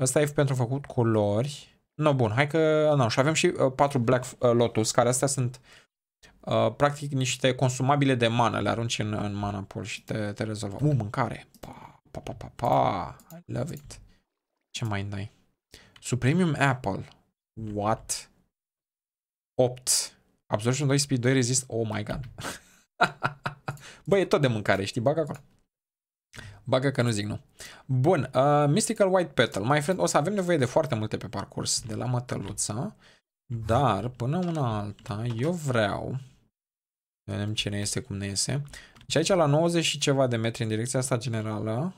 Ăsta e pentru făcut culori. No, bun, hai că... No, și avem și uh, 4 Black uh, Lotus, care astea sunt uh, practic niște consumabile de mană. Le arunci în, în mana pool și te, te rezolvă. Uh, mâncare! Pa, pa, pa, pa, pa! I love it! Ce mai dai? Supremium Apple. What? 8. Absorption 2, speed 2, resist. Oh my god. Băi, e tot de mâncare, știi? Bag acolo. Bagă că nu zic nu. Bun, uh, Mystical White Petal. My friend, o să avem nevoie de foarte multe pe parcurs de la mătăluță, dar până una alta eu vreau... Vedem cine este, cum ne iese. Și aici la 90 și ceva de metri în direcția asta generală,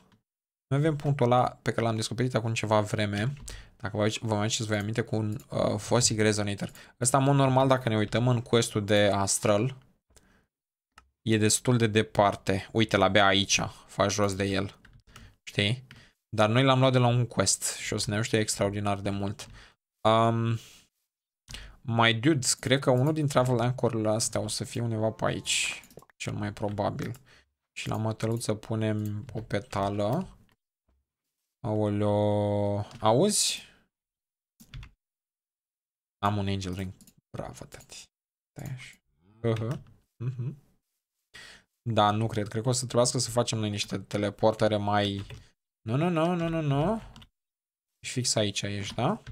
noi avem punctul ăla pe care l-am descoperit acum ceva vreme, dacă vă, vă mai aduceți voi aminte, cu un uh, Fossic Resonator. Ăsta, în mod normal, dacă ne uităm în quest de Astral, e destul de departe. uite la bea aici, faci jos de el. Știi? Dar noi l-am luat de la un quest și o să ne ajute extraordinar de mult. Um, my dudes, cred că unul din travel anchor-urile astea o să fie undeva pe aici, cel mai probabil. Și la mătăluță punem o petală. Aoleo, auzi? Am un angel ring. Bravo, tati. Uh -huh. Uh -huh. Da, nu cred. Cred că o să trebuiască să facem noi niște teleportare mai... Nu, nu, nu, nu, nu, nu. Și fix aici ești, da?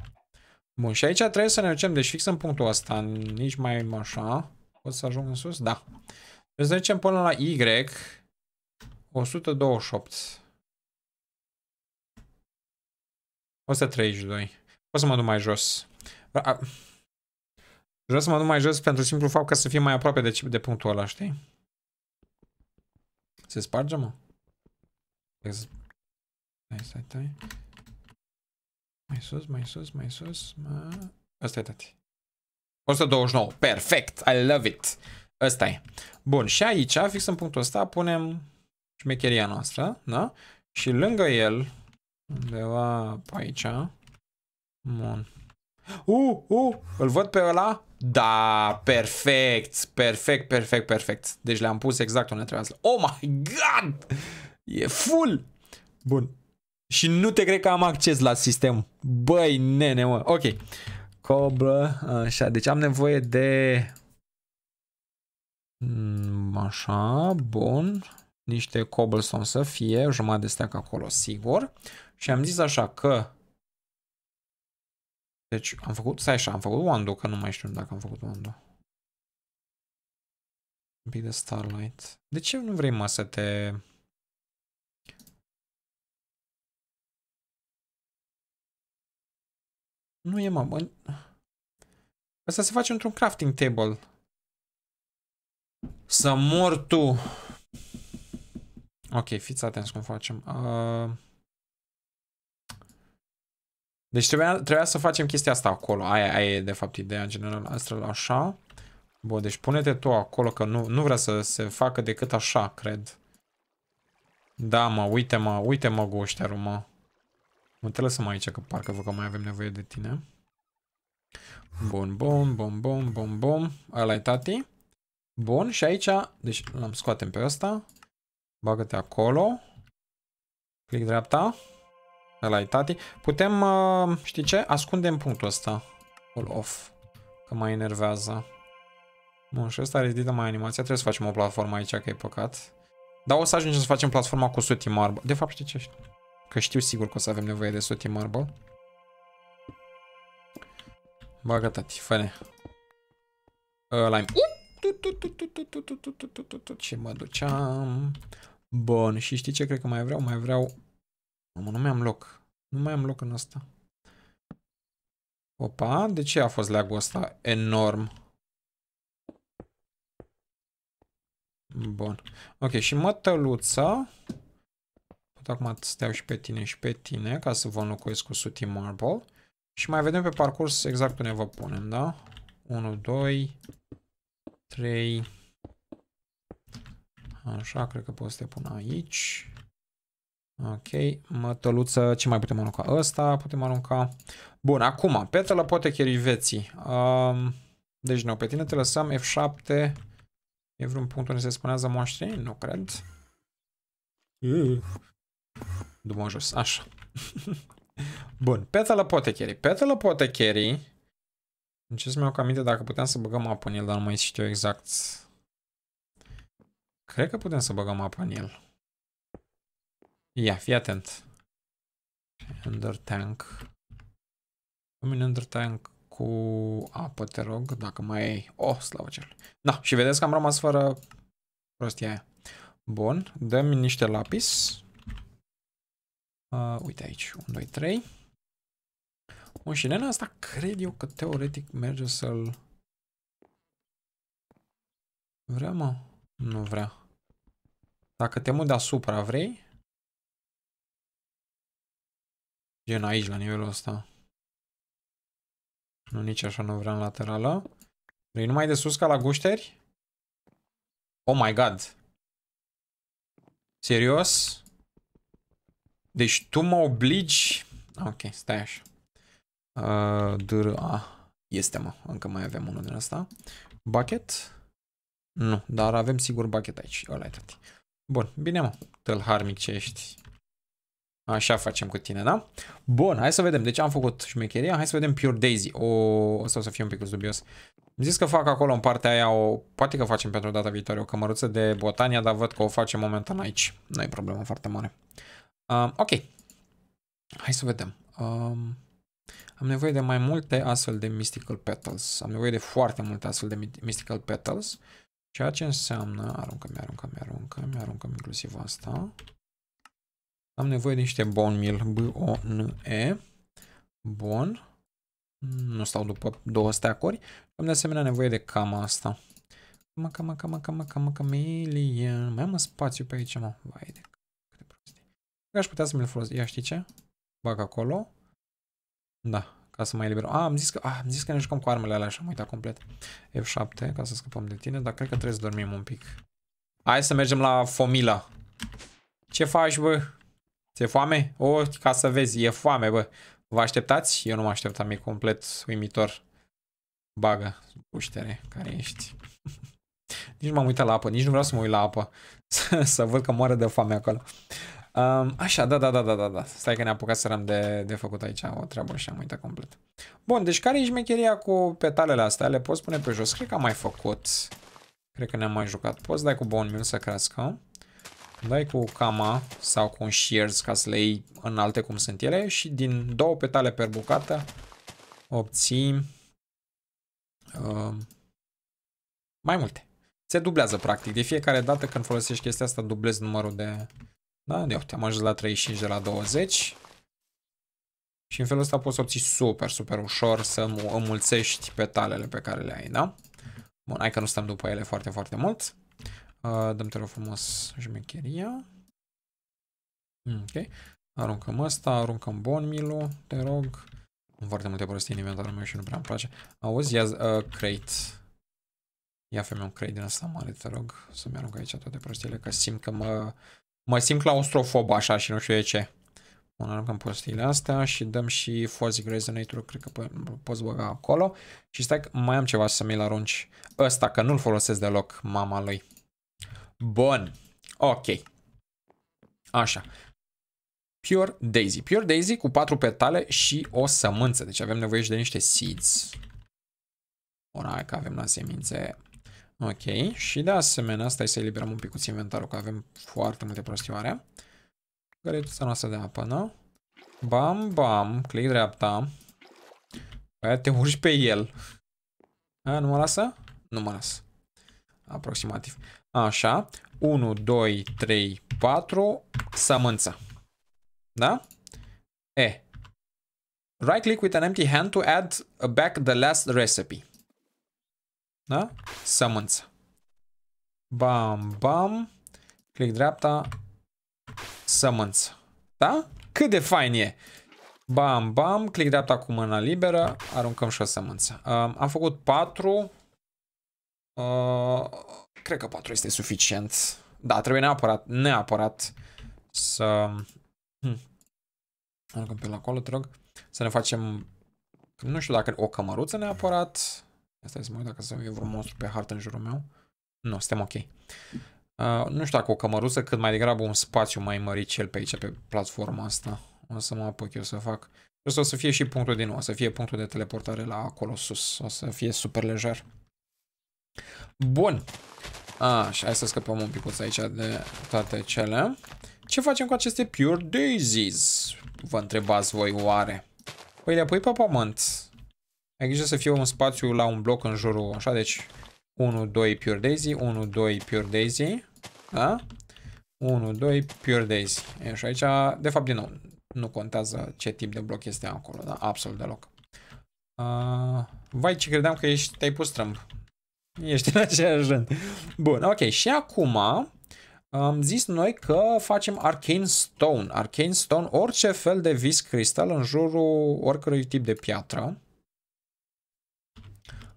Bun, și aici trebuie să ne ducem, deci fix în punctul ăsta, nici mai așa. Pot să ajung în sus? Da. Deci să ducem până la Y. 128. 132. Pot să mă duc mai jos. Vreau să mă duc mai jos pentru simplu fapt că să fie mai aproape de, de punctul ăla, știi? Se sparge, mă? Hai, stai, stai. Mai sus, mai sus, mai sus, mă... Asta e tati. 129. Perfect! I love it! Asta e. Bun, și aici, fix în punctul ăsta, punem șmecheria noastră, da? Și lângă el, undeva pe aici, bun. Uh, uh, îl văd pe ăla da, perfect, perfect, perfect, perfect. Deci le-am pus exact unde trebuie să Oh my god! E full! Bun. Și nu te cred că am acces la sistem. Băi, nene, mă. Ok. Cobra, așa. Deci am nevoie de... Hmm, așa, bun. Niște cobblestone să fie, jumătate de stack acolo, sigur. Și am zis așa că deci am făcut, stai așa, am făcut Wando, că nu mai știu dacă am făcut Wando. Un pic de Starlight. De ce nu vrei mă să te... Nu e mă, bă... Asta se face într-un crafting table. Să mor tu! Ok, fiți atenți cum facem. Uh... Deci trebuia, trebuia să facem chestia asta acolo. Aia, aia e de fapt ideea generală. Astral așa. Bă, deci pune-te tu acolo că nu, nu vrea să se facă decât așa, cred. Da, mă, uite mă, uite mă, goștearu, mă. Mă, te lăsăm aici, că parcă văd că mai avem nevoie de tine. Bun, bun, bun, bun, bun, bun. ăla e tati. Bun, și aici, deci l-am scoatem pe ăsta. Bagă-te acolo. Clic dreapta ăla tati. Putem, știi ce? Ascundem punctul ăsta. All off. Că mă enervează. Bun, și ăsta ridică mai animația. Trebuie să facem o platformă aici, că e păcat. Dar o să ajungem să facem platforma cu Sooty Marble. De fapt, știi ce? Că știu sigur că o să avem nevoie de Sooty Marble. Bagă tati, fă-ne. Ce mă duceam... Bun, și știi ce cred că mai vreau? Mai vreau Mamă, nu mai am loc. Nu mai am loc în asta. Opa, de ce a fost leagul ăsta enorm? Bun. Ok, și mătăluța. Pot acum steau și pe tine și pe tine ca să vă înlocuiesc cu Suti Marble. Și mai vedem pe parcurs exact unde vă punem, da? 1, 2, 3. Așa, cred că pot să te pun aici. Ok, mătăluță, ce mai putem arunca? Ăsta putem arunca. Bun, acum, petală poate veții. Um, deci nu, pe tine te lăsăm F7. E vreun punct unde se spunează moaștri? Nu cred. Dumă jos, așa. Bun, petală poate carry. Petală poate carry. Încerc să-mi iau aminte dacă puteam să băgăm apă în el, dar nu mai știu exact. Cred că putem să băgăm apă în el. Ia, fii atent. Am Un under tank cu apă, te rog, dacă mai ai. Oh, slavă cel. Da, și vedeți că am rămas fără prostia aia. Bun, dăm niște lapis. Uh, uite aici, 1, 2, 3. Și șinel asta cred eu că teoretic merge să-l... Vrea, mă? Nu vrea. Dacă te mut deasupra, vrei? Gen aici, la nivelul ăsta. Nu, nici așa nu vreau în laterală. Vrei numai de sus ca la gușteri? Oh my god! Serios? Deci tu mă obligi... Ah, ok, stai așa. Uh, a. Ah, este, mă. Încă mai avem unul din asta. Bucket? Nu, dar avem sigur bucket aici. Ăla-i tati. Bun, bine, mă. tâlharmic harmic ce ești. Așa facem cu tine, da? Bun, hai să vedem. Deci am făcut șmecheria. Hai să vedem Pure Daisy. O, asta o să fie un pic dubios. Am zis că fac acolo în partea aia o... Poate că facem pentru data viitoare o cămăruță de botania, dar văd că o facem momentan aici. Nu e problemă foarte mare. Um, ok. Hai să vedem. Um, am nevoie de mai multe astfel de Mystical Petals. Am nevoie de foarte multe astfel de Mystical Petals. Ceea ce înseamnă... aruncă-mi, aruncă-mi inclusiv asta. Am nevoie de niște bon meal. B-O-N-E. Bun. Nu stau după două stacuri. Am de asemenea nevoie de cama asta. Cama, cama, cama, cama, cama, camelian. Mai am spațiu pe aici, mă. Vai de câte prostii. Aș putea să mi-l folosesc. Ia știi ce? Bag acolo. Da, ca să mai eliberăm. A, ah, am zis că, a, ah, am zis că ne jucăm cu armele alea așa. am uitat complet. F7, ca să scăpăm de tine, dar cred că trebuie să dormim un pic. Hai să mergem la Fomila. Ce faci, bă? Ți-e foame? O, ca să vezi, e foame, bă. Vă așteptați? Eu nu mă așteptam, e complet uimitor. Bagă, puștere, care ești. nici nu m-am uitat la apă, nici nu vreau să mă uit la apă. să văd că moare de foame acolo. Um, așa, da, da, da, da, da, da. Stai că ne apucat să răm de, de făcut aici o treabă și am uitat complet. Bun, deci care e șmecheria cu petalele astea? Le poți pune pe jos? Cred că am mai făcut. Cred că ne-am mai jucat. Poți dai cu bun minut să crească. Dai cu o cama sau cu un shears ca să le iei alte cum sunt ele și din două petale per bucată obții uh, mai multe. Se dublează practic. De fiecare dată când folosești chestia asta dublezi numărul de... Da? Eu te-am ajuns la 35 de la 20. Și în felul ăsta poți obții super, super ușor să îmulțești petalele pe care le ai, da? Bun, hai că nu stăm după ele foarte, foarte mult. Dăm, te rog frumos, jmecheria. ok. Aruncăm ăsta, aruncăm milu, te rog. Am foarte multe prostii în inventarul meu și nu prea îmi place. Auzi, ia uh, crate. Ia fă un crate din asta mare, te rog, să-mi arunc aici toate prostiile, că simt că mă, mă simt claustrofob așa și nu știu de ce. Bun, aruncăm prostiile astea și dăm și Fuzzy Resonator, cred că poți băga acolo. Și stai că mai am ceva să mi-l arunci. Ăsta, că nu-l folosesc deloc, mama lui. Bun. Ok. Așa. Pure Daisy. Pure Daisy cu patru petale și o sămânță. Deci avem nevoie și de niște seeds. Ora că avem la semințe. Ok. Și de asemenea, stai să eliberăm un pic inventarul, că avem foarte multe prostioare. Găretuța noastră de apă, nu? Bam, bam. Click dreapta. Aia te urci pe el. A, nu mă lasă? Nu mă las. Aproximativ. Așa. 1, 2, 3, 4. Sămânță. Da? E. Right click with an empty hand to add back the last recipe. Da? Sămânță. Bam, bam. Click dreapta. Sămânță. Da? Cât de fain e! Bam, bam, click dreapta cu mâna liberă, aruncăm și o sămânță. Um, am făcut 4. Uh, Cred că 4 este suficient. Da, trebuie neapărat, neapărat să... Hm. Aruncăm pe la acolo, te rog. Să ne facem... Nu știu dacă o cămăruță neapărat. Asta să mă uit dacă să e vreun monstru pe hartă în jurul meu. Nu, suntem ok. Uh, nu știu dacă o cămăruță, cât mai degrabă un spațiu mai mărit cel pe aici, pe platforma asta. O să mă apuc eu să fac... o să fie și punctul din nou, o să fie punctul de teleportare la acolo sus, o să fie super lejer. Bun. Așa, hai să scăpăm un picuț aici de toate cele. Ce facem cu aceste Pure Daisies? Vă întrebați voi oare. Păi le pui pe pământ. Ai grijă să fie un spațiu la un bloc în jurul, așa, deci 1, 2 Pure Daisy, 1, 2 Pure Daisy, da? 1, 2 Pure Daisy. E, și aici, de fapt, din nou, nu contează ce tip de bloc este acolo, da? Absolut deloc. Uh, vai, ce credeam că ești, te-ai pus strâmb. Ești în același rând. Bun, ok. Și acum am zis noi că facem Arcane Stone. Arcane Stone, orice fel de vis cristal în jurul oricărui tip de piatră.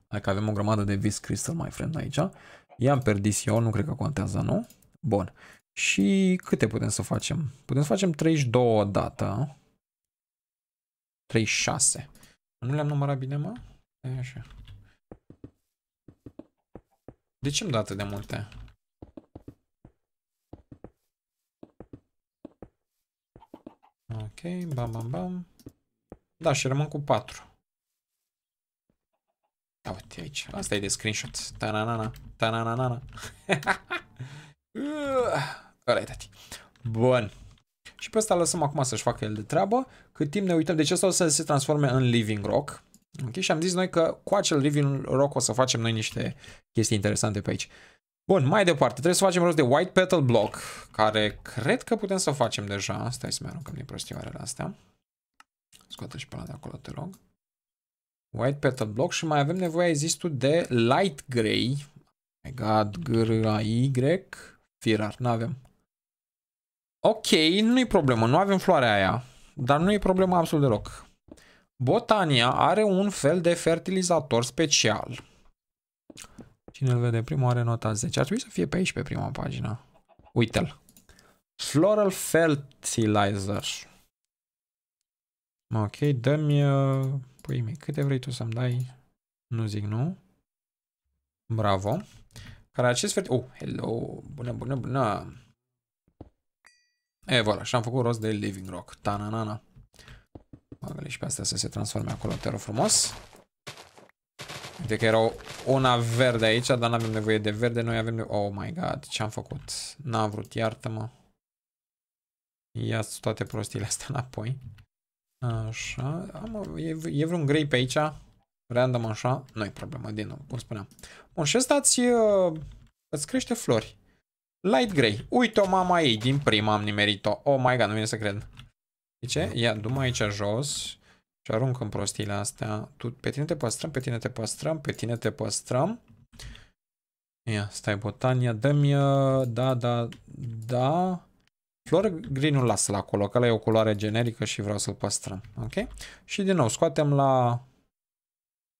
Hai că avem o grămadă de vis cristal, mai friend, aici. I-am perdis eu, nu cred că contează, nu? Bun. Și câte putem să facem? Putem să facem 32 odată. 36. Nu le-am numărat bine, mă? așa. De ce mi dă atât de multe? Ok, bam, bam, bam. Da, și rămân cu 4. Ia uite aici, asta e de screenshot. Ta-na-na-na, ta-na-na-na. Ăla-i tati. Bun. Și pe ăsta lăsăm acum să-și facă el de treabă. Cât timp ne uităm, deci asta o să se transforme în Living Rock. Okay? Și am zis noi că cu acel Living Rock o să facem noi niște chestii interesante pe aici. Bun, mai departe, trebuie să facem rost de White Petal Block, care cred că putem să o facem deja. Stai să mai aruncăm din prostioarele astea. Scoate și pe de acolo, te rog. White Petal Block și mai avem nevoie, ai tu, de Light Gray. Oh my God, r a y Firar, Nu avem Ok, nu-i problemă, nu avem floarea aia, dar nu e problemă absolut deloc. Botania are un fel de fertilizator special. Cine îl vede primul are nota 10. Ar trebui să fie pe aici, pe prima pagină. Uite-l. Floral Fertilizer. Ok, dă-mi... Uh, păi mi? câte vrei tu să-mi dai? Nu zic nu. Bravo. Care acest fel? Oh, hello! Bună, bună, bună! E, voilà, și-am făcut rost de Living Rock. Ta-na-na-na. -na -na. Magale și pe astea să se transforme acolo, te rog frumos. Uite că era o, una verde aici, dar n-avem nevoie de verde, noi avem nevoie... Oh my god, ce-am făcut? N-am vrut, iartă-mă. ia toate prostiile astea înapoi. Așa, Am, e, e vreun grei pe aici, random așa, nu e problemă, din nou, cum spuneam. Bun, și ăsta îți, uh, îți crește flori. Light grey. Uite-o mama ei, din prima am nimerit-o. Oh my god, nu vine să cred. De ce? Ia, du aici jos și aruncăm în prostiile astea. Tu, pe tine te păstrăm, pe tine te păstrăm, pe tine te păstrăm. Ia, stai, botania, dă-mi, uh, da, da, da. Flor green nu lasă la acolo, că ăla e o culoare generică și vreau să-l păstrăm. Ok? Și din nou, scoatem la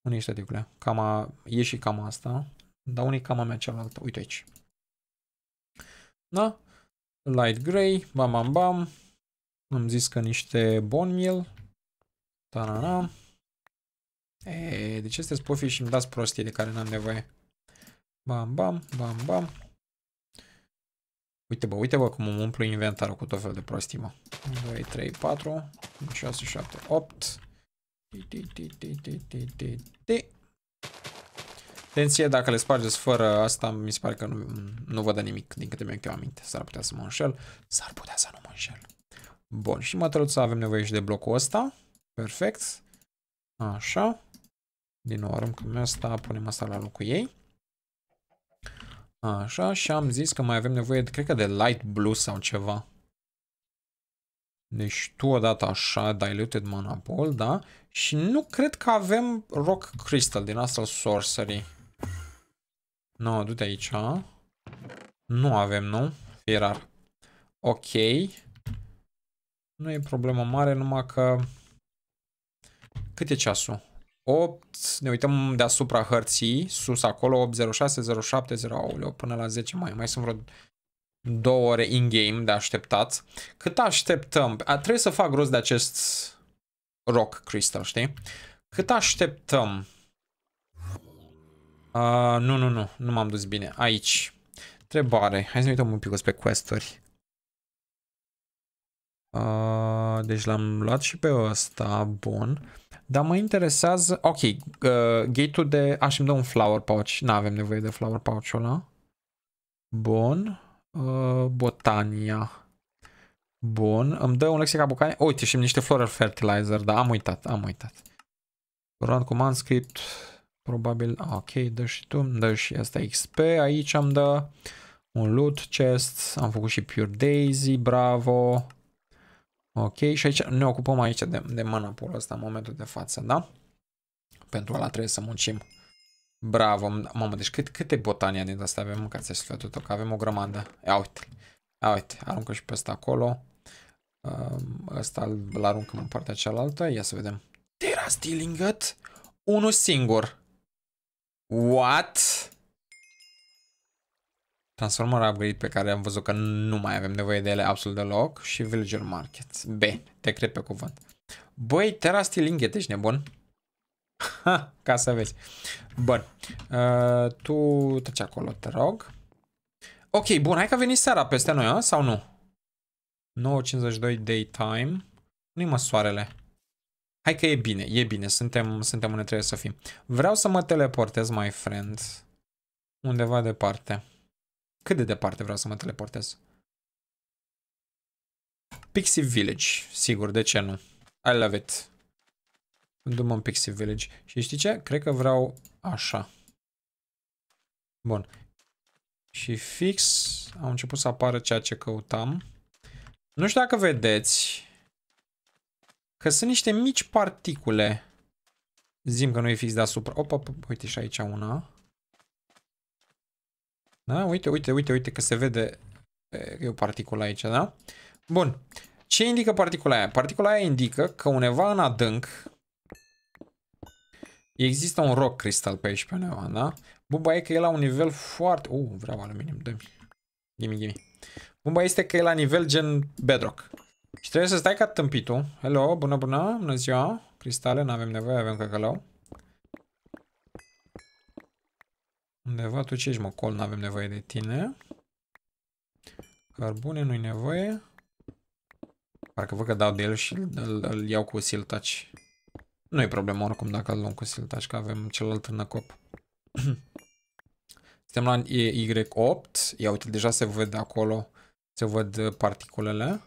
unii niște Cama, Cam a, e și cam asta. Dar unii cam a mea cealaltă. Uite aici. Da? Light gray, bam bam bam, am zis că niște bone meal. Ta -na -na. E, de deci ce sunteți pofi și îmi dați prostii de care n-am nevoie? Bam, bam, bam, bam. Uite bă, uite bă cum îmi umplu inventarul cu tot fel de prostii, mă. 2, 3, 4, 5, 6, 7, 8. Ti, ti, ti, ti, ti, ti, ti. Atenție, dacă le spargeți fără asta, mi se pare că nu, nu vă dă nimic din câte mi-am eu aminte. S-ar putea să mă înșel, s-ar putea să nu mă înșel. Bun, și mătăluța avem nevoie și de blocul ăsta. Perfect. Așa. Din nou aruncăm asta, punem asta la locul ei. Așa, și am zis că mai avem nevoie, cred că de light blue sau ceva. Deci tu odată așa, diluted mana pool, da? Și nu cred că avem rock crystal din asta sorcery. Nu, no, du-te aici. Nu avem, nu? Fierar. Ok. Nu e problemă mare, numai că... Cât e ceasul? 8, ne uităm deasupra hărții, sus acolo, 806, 07, 08, până la 10 mai. Mai sunt vreo două ore in-game de așteptat. Cât așteptăm? A, trebuie să fac rost de acest rock crystal, știi? Cât așteptăm? Uh, nu, nu, nu, nu m-am dus bine. Aici. Trebare, Hai să ne uităm un pic pe questuri. Uh, deci l-am luat și pe ăsta, bun. Dar mă interesează, ok, uh, gate-ul de, aș îmi dă un flower pouch, nu avem nevoie de flower pouch-ul ăla. Bun, uh, botania. Bun, îmi dă un lexic abucane. Oh, uite, și niște floral fertilizer, da, am uitat, am uitat. Run command script, probabil, ah, ok, dă și tu, dă și asta XP, aici am dă un loot chest, am făcut și pure daisy, bravo. Ok, și aici ne ocupăm aici de, de manapul ăsta în momentul de față, da? Pentru ăla trebuie să muncim. Bravo, mamă, deci cât, câte botania din asta avem, să sufletul tău, că avem o grămadă. Ia uite, ia uite, aruncă și pe ăsta acolo. Um, ăsta îl aruncăm în partea cealaltă, ia să vedem. Terra Stealing Unul singur. What? Transformer upgrade pe care am văzut că nu mai avem nevoie de ele absolut deloc și Villager Market. B, te cred pe cuvânt. Băi, Terra Stilinget, ești nebun? Ha, ca să vezi. Bun. Uh, tu treci acolo, te rog. Ok, bun, hai că a venit seara peste noi, a? sau nu? 9.52 daytime. Nu-i mă soarele. Hai că e bine, e bine, suntem, suntem unde trebuie să fim. Vreau să mă teleportez, my friend. Undeva departe. Cât de departe vreau să mă teleportez? Pixie Village, sigur, de ce nu? I love it. Dăm în Pixie Village. Și știi ce? Cred că vreau așa. Bun. Și fix au început să apară ceea ce căutam. Nu știu dacă vedeți că sunt niște mici particule. Zim că nu e fix deasupra. Opa, uite și aici una. Da? Uite, uite, uite, uite că se vede e o particulă aici, da? Bun. Ce indică particula aia? Particula aia indică că undeva în adânc există un rock cristal pe aici pe undeva, da? Buba e că e la un nivel foarte... Uh, vreau aluminium, dă-mi. Gimmi, gimmi. Buba este că e la nivel gen bedrock. Și trebuie să stai ca tâmpitul. Hello, bună, bună, bună ziua. Cristale, n-avem nevoie, avem căcălău. Undeva tu ce ești, mă? Col, n-avem nevoie de tine. Carbune, nu-i nevoie. Parcă văd că dau de el și îl, îl iau cu siltaci. Nu e problemă oricum dacă îl luăm cu siltaci, că avem celălalt năcop. Suntem la Y8. Ia uite, deja se văd acolo, se văd particulele.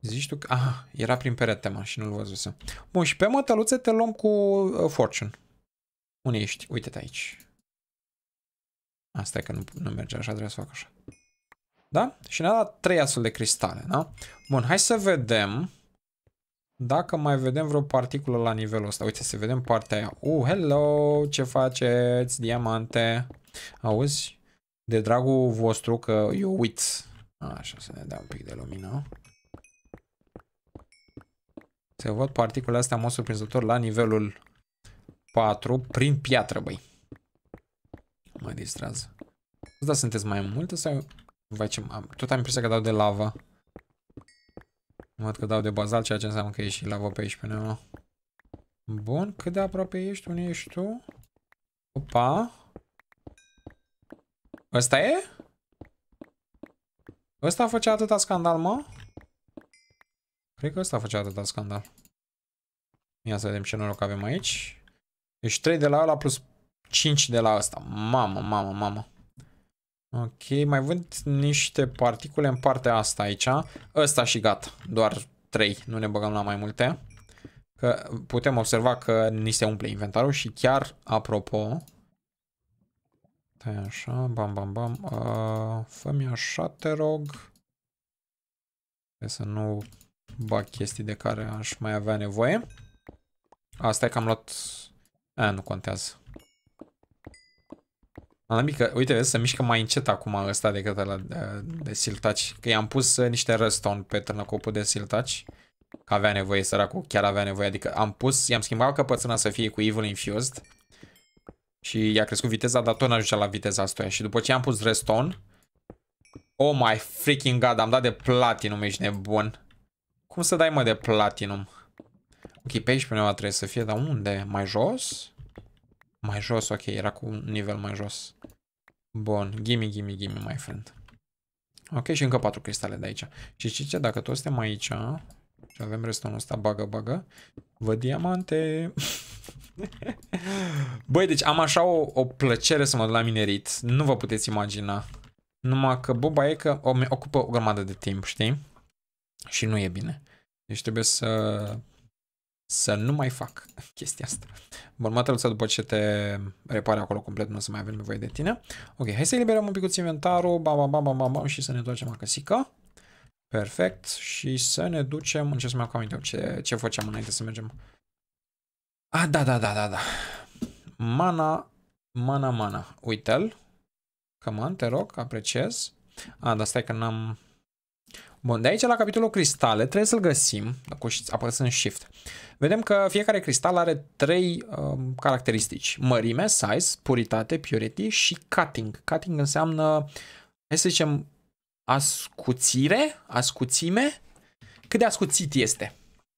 Zici tu că... Ah, era prin perete, mă, și nu-l văzuse. Bun, și pe mătăluțe te luăm cu uh, Fortune. Unde ești? Uite-te aici. Asta e că nu, nu merge așa, trebuie să fac așa. Da? Și ne-a dat trei astfel de cristale, da? Bun, hai să vedem dacă mai vedem vreo particulă la nivelul ăsta. Uite, să vedem partea aia. Uh, hello, ce faceți, diamante? Auzi? De dragul vostru că eu uit. Așa, să ne dea un pic de lumină. Se văd particulele astea, mă surprinzător, la nivelul 4 prin piatră, băi. Mă distrează. Da, sunteți mai multe sau... Vai, ce... Am... Tot am impresia că dau de lava. Văd că dau de bazal, ceea ce înseamnă că e și lava pe aici pe noi. Bun, cât de aproape ești? Unde ești tu? Opa. Ăsta e? Ăsta făcea atâta scandal, mă? Cred că ăsta făcea atâta scandal. Ia să vedem ce noroc avem aici. Deci 3 de la ăla plus 5 de la ăsta. Mamă, mamă, mamă. Ok, mai vând niște particule în partea asta aici. Ăsta și gata. Doar 3. Nu ne băgăm la mai multe. Că putem observa că ni se umple inventarul și chiar, apropo... Tai așa, bam, bam, bam. Uh, Fă-mi așa, te rog. Trebuie să nu bag chestii de care aș mai avea nevoie. Asta e că am luat Aia nu contează. Am mică, uite, vezi, se mișcă mai încet acum ăsta decât ăla de, de siltaci. Că i-am pus uh, niște răstone pe târnăcopul de siltaci. Că avea nevoie, săracul, chiar avea nevoie. Adică am pus, i-am schimbat căpățâna să fie cu Evil Infused. Și i-a crescut viteza, dar tot n-ajungea la viteza asta. Și după ce i-am pus redstone, Oh my freaking god, am dat de platinum, ești nebun. Cum să dai mă de platinum? Ok, pe aici pe trebuie să fie, dar unde? Mai jos? Mai jos, ok, era cu un nivel mai jos. Bun, gimme, gimme, gimme, my friend. Ok, și încă patru cristale de aici. Și știți ce? Dacă toți suntem aici și avem restul ăsta, bagă, bagă, vă diamante! Băi, deci am așa o, o plăcere să mă duc la minerit. Nu vă puteți imagina. Numai că boba e că o, ocupă o grămadă de timp, știi? Și nu e bine. Deci trebuie să să nu mai fac chestia asta. Bun, mă după ce te repare acolo complet, nu o să mai avem nevoie de tine. Ok, hai să eliberăm un pic inventarul, bam, bam, bam, bam, bam, și să ne ducem la căsică. Perfect. Și să ne ducem, încerc ce să-mi aduc aminte, ce, ce făceam înainte să mergem. Ah, da, da, da, da, da. Mana, mana, mana. Uite-l. Căman, te rog, apreciez. Ah, dar stai că n-am Bun, de aici la capitolul cristale trebuie să-l găsim, apăsând Shift. Vedem că fiecare cristal are trei um, caracteristici. Mărime, size, puritate, purity și cutting. Cutting înseamnă, hai să zicem, ascuțire, ascuțime. Cât de ascuțit este?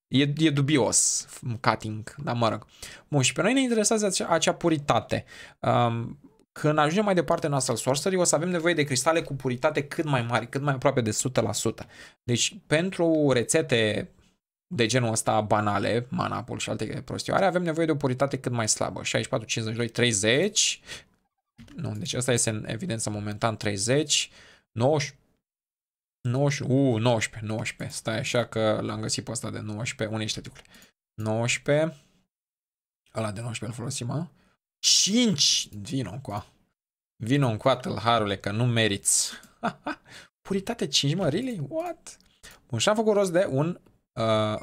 E, e dubios cutting, dar mă rog. Bun, și pe noi ne interesează acea, acea puritate. Um, când ajungem mai departe în Astral Sorcery, o să avem nevoie de cristale cu puritate cât mai mari, cât mai aproape de 100%. Deci, pentru rețete de genul ăsta banale, manapul și alte prostioare, avem nevoie de o puritate cât mai slabă. 64, 52, 30. Nu, deci asta este în evidență momentan 30. 90, 19, uh, 19, 19. Stai așa că l-am găsit pe ăsta de 19. Unii ești, 19. Ăla de 19 îl folosim, a? 5. Vino încoa. Vino încoa, tâlharule, că nu meriți. Puritate 5, mă, really? What? Bun, și am făcut rost de un uh,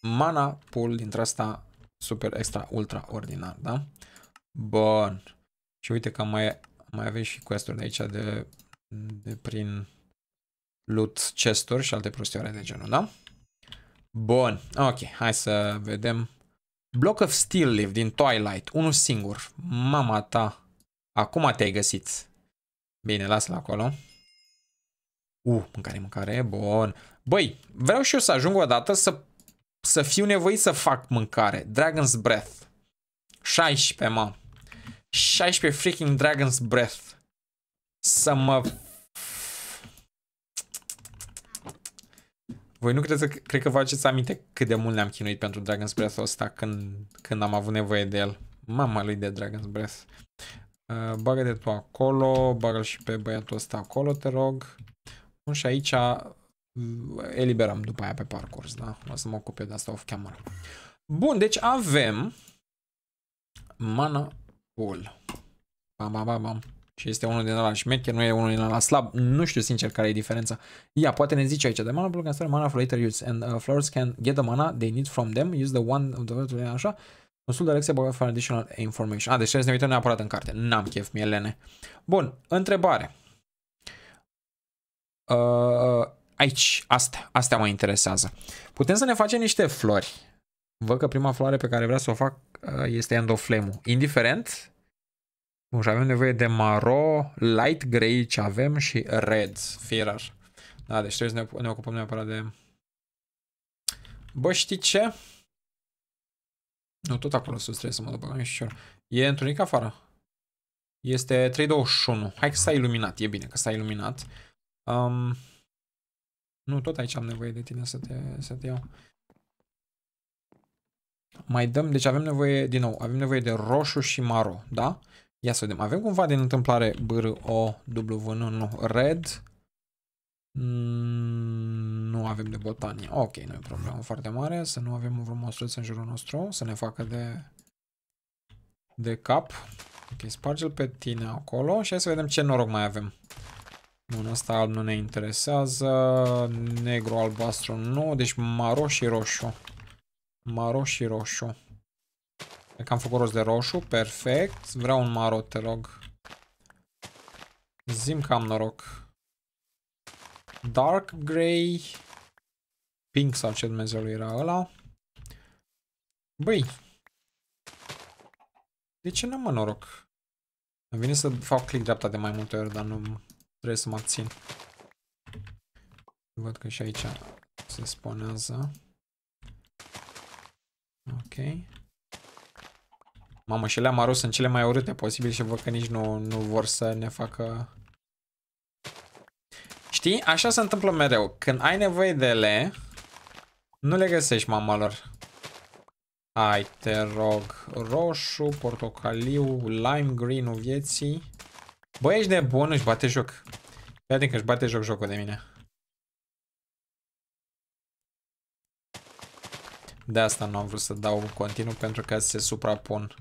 mana pool dintre asta super extra ultra ordinar, da? Bun. Și uite că mai, mai avem și quest de aici de, de prin loot chest și alte prostioare de genul, da? Bun, ok, hai să vedem Block of Steel Leaf din Twilight, unul singur. Mama ta, acum te-ai găsit. Bine, lasă-l acolo. Uh, mâncare, mâncare, bun. Băi, vreau și eu să ajung o dată să, să fiu nevoit să fac mâncare. Dragon's Breath. 16, mă. 16 freaking Dragon's Breath. Să mă Voi nu credeți, că, cred că vă aduceți aminte cât de mult ne-am chinuit pentru Dragon's Breath ăsta când, când am avut nevoie de el. Mama lui de Dragon's Breath. Uh, bagă de tu acolo, bagă și pe băiatul ăsta acolo, te rog. Bun, și aici uh, eliberăm după aia pe parcurs, da? O să mă ocup eu de asta off-camera. Bun, deci avem mana pool. Bam, bam, bam, bam și este unul din ăla șmecher, nu e unul din ăla slab. Nu știu sincer care e diferența. Ia, poate ne zici aici. The mana blocker and mana for later use and uh, flowers can get the mana they need from them. Use the one of the așa. Consult de Alexe for additional information. Ah, deci trebuie să ne uităm neapărat în carte. N-am chef, mi Bun, întrebare. Uh, aici, asta, asta mă interesează. Putem să ne facem niște flori. Văd că prima floare pe care vreau să o fac uh, este End of Flame-ul. Indiferent Bun, și avem nevoie de maro, light grey ce avem și red, firar. Da, deci trebuie să ne, ne ocupăm neapărat de... Bă, știi ce? Nu, tot acolo sus trebuie să mă duc, nu știu ce. E întunic afară. Este 321. Hai că s-a iluminat, e bine că s-a iluminat. Um, nu, tot aici am nevoie de tine să te, să te iau. Mai dăm, deci avem nevoie, din nou, avem nevoie de roșu și maro, da? Ia să vedem. Avem cumva din întâmplare BR, O, W, nu, nu. Red. Mm, nu avem de botanie. Ok, nu e problemă foarte mare. Să nu avem vreo monstruță în jurul nostru. Să ne facă de, de cap. Ok, sparge pe tine acolo. Și hai să vedem ce noroc mai avem. Bun, ăsta alb nu ne interesează. Negru, albastru nu. Deci maro și roșu. Maro și roșu. Cred că am făcut rost de roșu, perfect. Vreau un maro, te rog. Zim că am noroc. Dark grey. Pink sau ce Dumnezeu era ăla. Băi. De ce n-am noroc? Am venit să fac click dreapta de mai multe ori, dar nu trebuie să mă țin. Văd că și aici se spunează. Ok. Mamă, și le-am arus în cele mai urâte posibil și văd că nici nu, nu vor să ne facă... Știi? Așa se întâmplă mereu. Când ai nevoie de ele, nu le găsești, mama lor. Hai, te rog. Roșu, portocaliu, lime green-ul vieții. Bă, ești nebun, își bate joc. Fii că își bate joc jocul de mine. De asta nu am vrut să dau continuu pentru că se suprapun.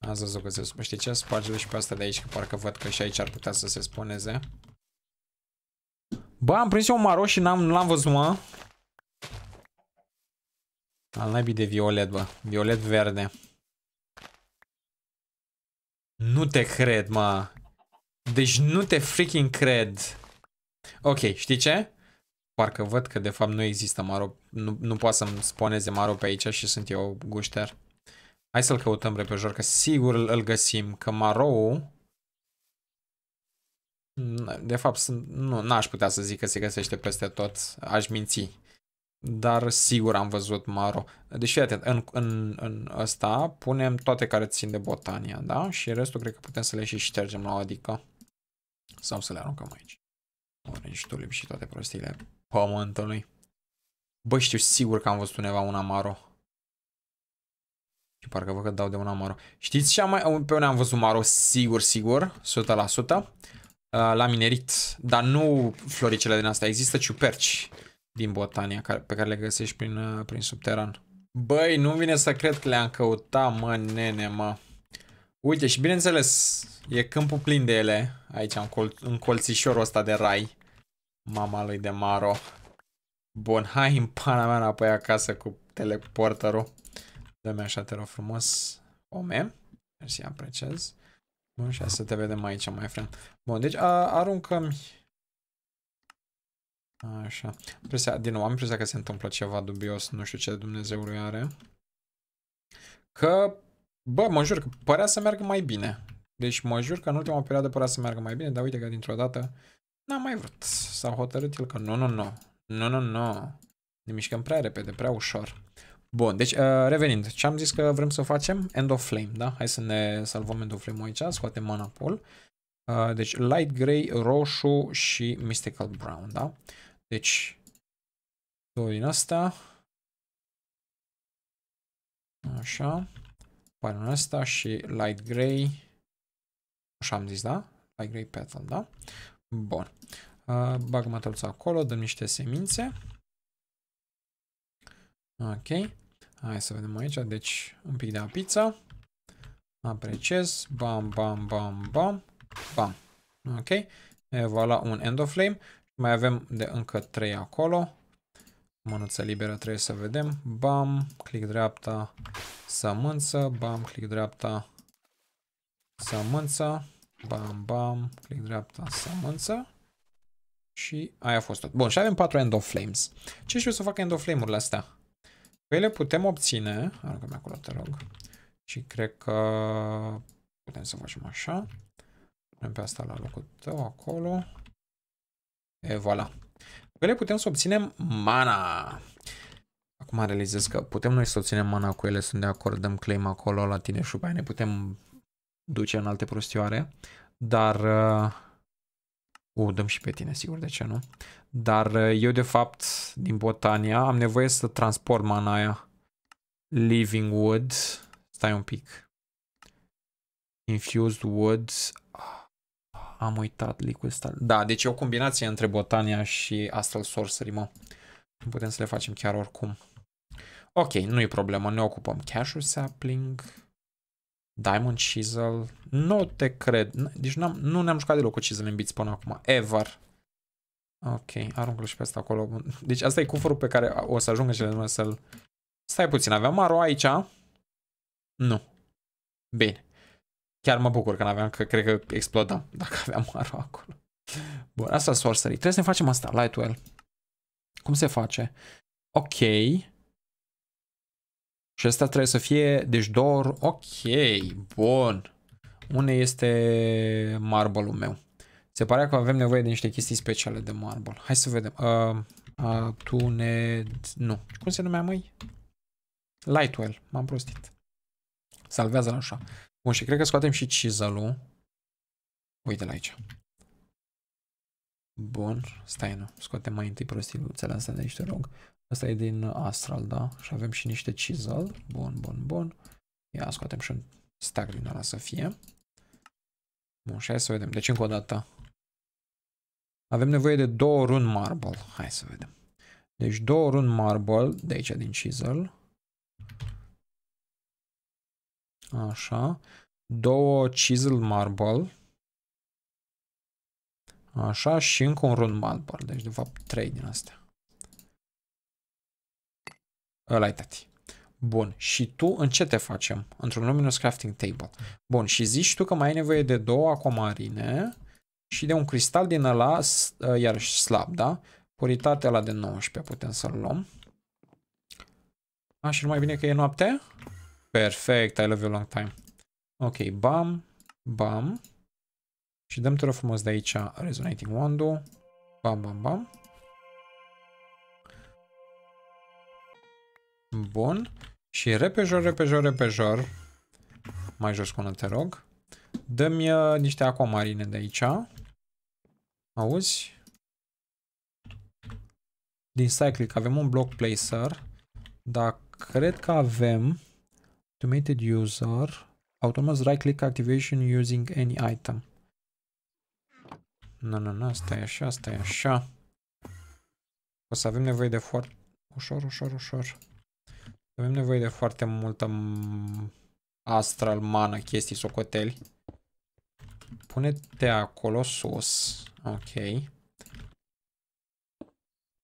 Asta zăgăzesc. Bă, știi ce? Sparge și pe asta de aici, că parcă văd că și aici ar putea să se spuneze. Bă, am prins eu un maro și n-am l-am văzut, mă. Al naibii de violet, bă. Violet verde. Nu te cred, mă. Deci nu te freaking cred. Ok, știi ce? Parcă văd că de fapt nu există maro. Nu, nu poate să-mi spuneze maro pe aici și sunt eu gușter. Hai să-l căutăm repejor, că sigur îl găsim, că Marou... De fapt, nu, n-aș putea să zic că se găsește peste tot, aș minți. Dar sigur am văzut Maro. Deci atent, în, în, în ăsta punem toate care țin de botania, da? Și restul cred că putem să le și ștergem la o adică. Sau să le aruncăm aici. Orange tulip și toate prostiile pământului. Bă, știu sigur că am văzut undeva un Amaro. Și parcă văd că dau de un Amaro. Știți ce am mai... Pe unde am văzut Maro? Sigur, sigur. 100%. Uh, la minerit. Dar nu floricele din asta. Există ciuperci din Botania pe care le găsești prin, uh, prin subteran. Băi, nu vine să cred că le-am căutat, mă, nene, mă. Uite, și bineînțeles, e câmpul plin de ele. Aici, în, col în colțișorul ăsta de rai. Mama lui de Maro. Bun, hai în pana mea înapoi acasă cu teleporterul. Dă-mi așa, te rog frumos, ome. Mersi, apreciez. Bun, și să te vedem aici, mai friend. Bun, deci aruncăm. Așa. Presia, din nou, am impresia că se întâmplă ceva dubios, nu știu ce Dumnezeului are. Că, bă, mă jur că părea să meargă mai bine. Deci mă jur că în ultima perioadă părea să meargă mai bine, dar uite că dintr-o dată n am mai vrut. S-a hotărât el că nu, nu, nu. Nu, nu, nu. Ne mișcăm prea repede, prea ușor. Bun, deci uh, revenind, ce am zis că vrem să facem? End of Flame, da? Hai să ne salvăm End of Flame aici, scoatem Mana Pol. Uh, deci Light Grey, Roșu și Mystical Brown, da? Deci, două din asta. Așa. Panul ăsta și Light Grey. Așa am zis, da? Light Grey Petal, da? Bun. Uh, bag mătăluța acolo, dăm niște semințe. Ok. Hai să vedem aici, deci un pic de pizza. Apreciez, bam, bam, bam, bam, bam. Ok, voilà un endoflame. Mai avem de încă 3 acolo. Mânuța liberă trebuie să vedem. Bam, click dreapta, sămânță, bam, click dreapta, sămânță, bam, bam, click dreapta, sămânță. Și aia a fost tot. Bun, și avem 4 End of Flames. Ce știu să fac End of Flame-urile astea? Păi putem obține, aruncăm acolo, te rog, și cred că putem să facem așa. Punem pe asta la locul tău, acolo. E, voilà. Păi putem să obținem mana. Acum realizez că putem noi să obținem mana cu ele, să ne acordăm claim acolo la tine și după ne putem duce în alte prostioare, dar... Uh, U, dăm și pe tine, sigur, de ce nu? Dar eh, eu, de fapt, din Botania, am nevoie să transport mana aia. Living Wood. Stai un pic. Infused Wood. Ah, am uitat Liquid Star. Da, deci e o combinație între Botania și Astral Sorcery, mă. Putem să le facem chiar oricum. Ok, nu e problemă, ne ocupăm. Cashew Sapling... Diamond Chisel, nu te cred. Deci -am, nu ne-am jucat deloc cu Chisel în Beats până acum, ever. Ok, arunc și pe asta acolo. Deci asta e cufărul pe care o să ajungă cele le să-l... Stai puțin, aveam Maro aici? Nu. Bine. Chiar mă bucur că n-aveam, că cred că explodam dacă aveam Maro acolo. Bun, asta sorcery. Trebuie să ne facem asta, Lightwell. Cum se face? Ok. Și asta trebuie să fie, deci două ori, ok, bun. Unde este marble meu? Se pare că avem nevoie de niște chestii speciale de marble. Hai să vedem. Uh, uh, tuned, nu. Cum se numea, măi? Lightwell, m-am prostit. Salvează-l așa. Bun, și cred că scoatem și chisel uite la aici. Bun, stai nu, scoatem mai întâi prostiluțele astea de aici, te rog. Asta e din Astral, da? Și avem și niște chisel. Bun, bun, bun. Ia, scoatem și un stack din ala să fie. Bun, și hai să vedem. Deci încă o dată. Avem nevoie de două run marble. Hai să vedem. Deci două run marble, de aici din chisel. Așa. Două chisel marble. Așa și încă un run marble. Deci de fapt trei din astea ăla tati. Bun, și tu în ce te facem? Într-un luminous crafting table. Bun, și zici tu că mai ai nevoie de două acomarine și de un cristal din ăla, ă, iarăși slab, da? Puritatea la de 19 putem să-l luăm. A, și mai bine că e noapte? Perfect, I love you long time. Ok, bam, bam. Și dăm te rog frumos de aici Resonating Wand-ul. Bam, bam, bam. Bun. Și repejor, repejor, repejor. Mai jos cu te rog. Dă-mi uh, niște aquamarine de aici. Auzi? Din cyclic avem un block placer. Dar cred că avem automated user autonomous right click activation using any item. Nu, nu, nu, asta e așa, asta e așa. O să avem nevoie de foarte... Ușor, ușor, ușor. Avem nevoie de foarte multă astral, mana, chestii, socoteli. Pune-te acolo sus. Ok.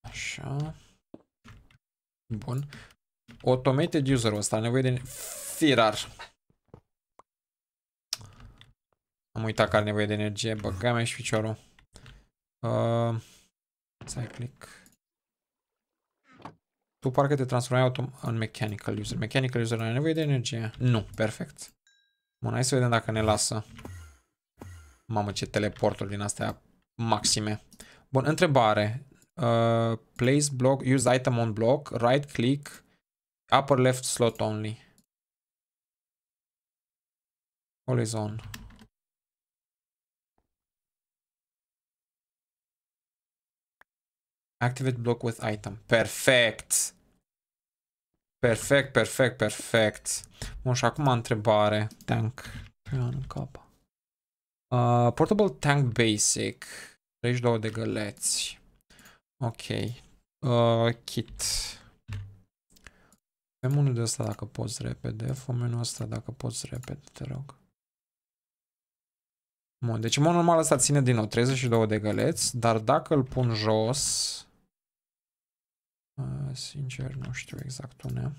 Așa. Bun. Automated user-ul ăsta are nevoie de firar. Am uitat că are nevoie de energie. Băgăm aici piciorul. Uh, Cyclic. click. Tu parcă te transformai autom în mechanical user. Mechanical user are nevoie de energie? Nu. Perfect. Bun, hai să vedem dacă ne lasă. Mamă, ce teleporturi din astea maxime. Bun, întrebare. Uh, place block, use item on block, right click, upper left slot only. Always on. Activate block with item. Perfect! Perfect, perfect, perfect. Bun, și acum întrebare. Tank. în păi, cap. Uh, portable tank basic. 32 de găleți. Ok. Uh, kit. Avem unul de ăsta dacă poți repede. Fomenul ăsta dacă poți repede, te rog. Bun, deci în mod normal ăsta ține din nou 32 de găleți, dar dacă îl pun jos... Ah, sincer, nu știu exact unde.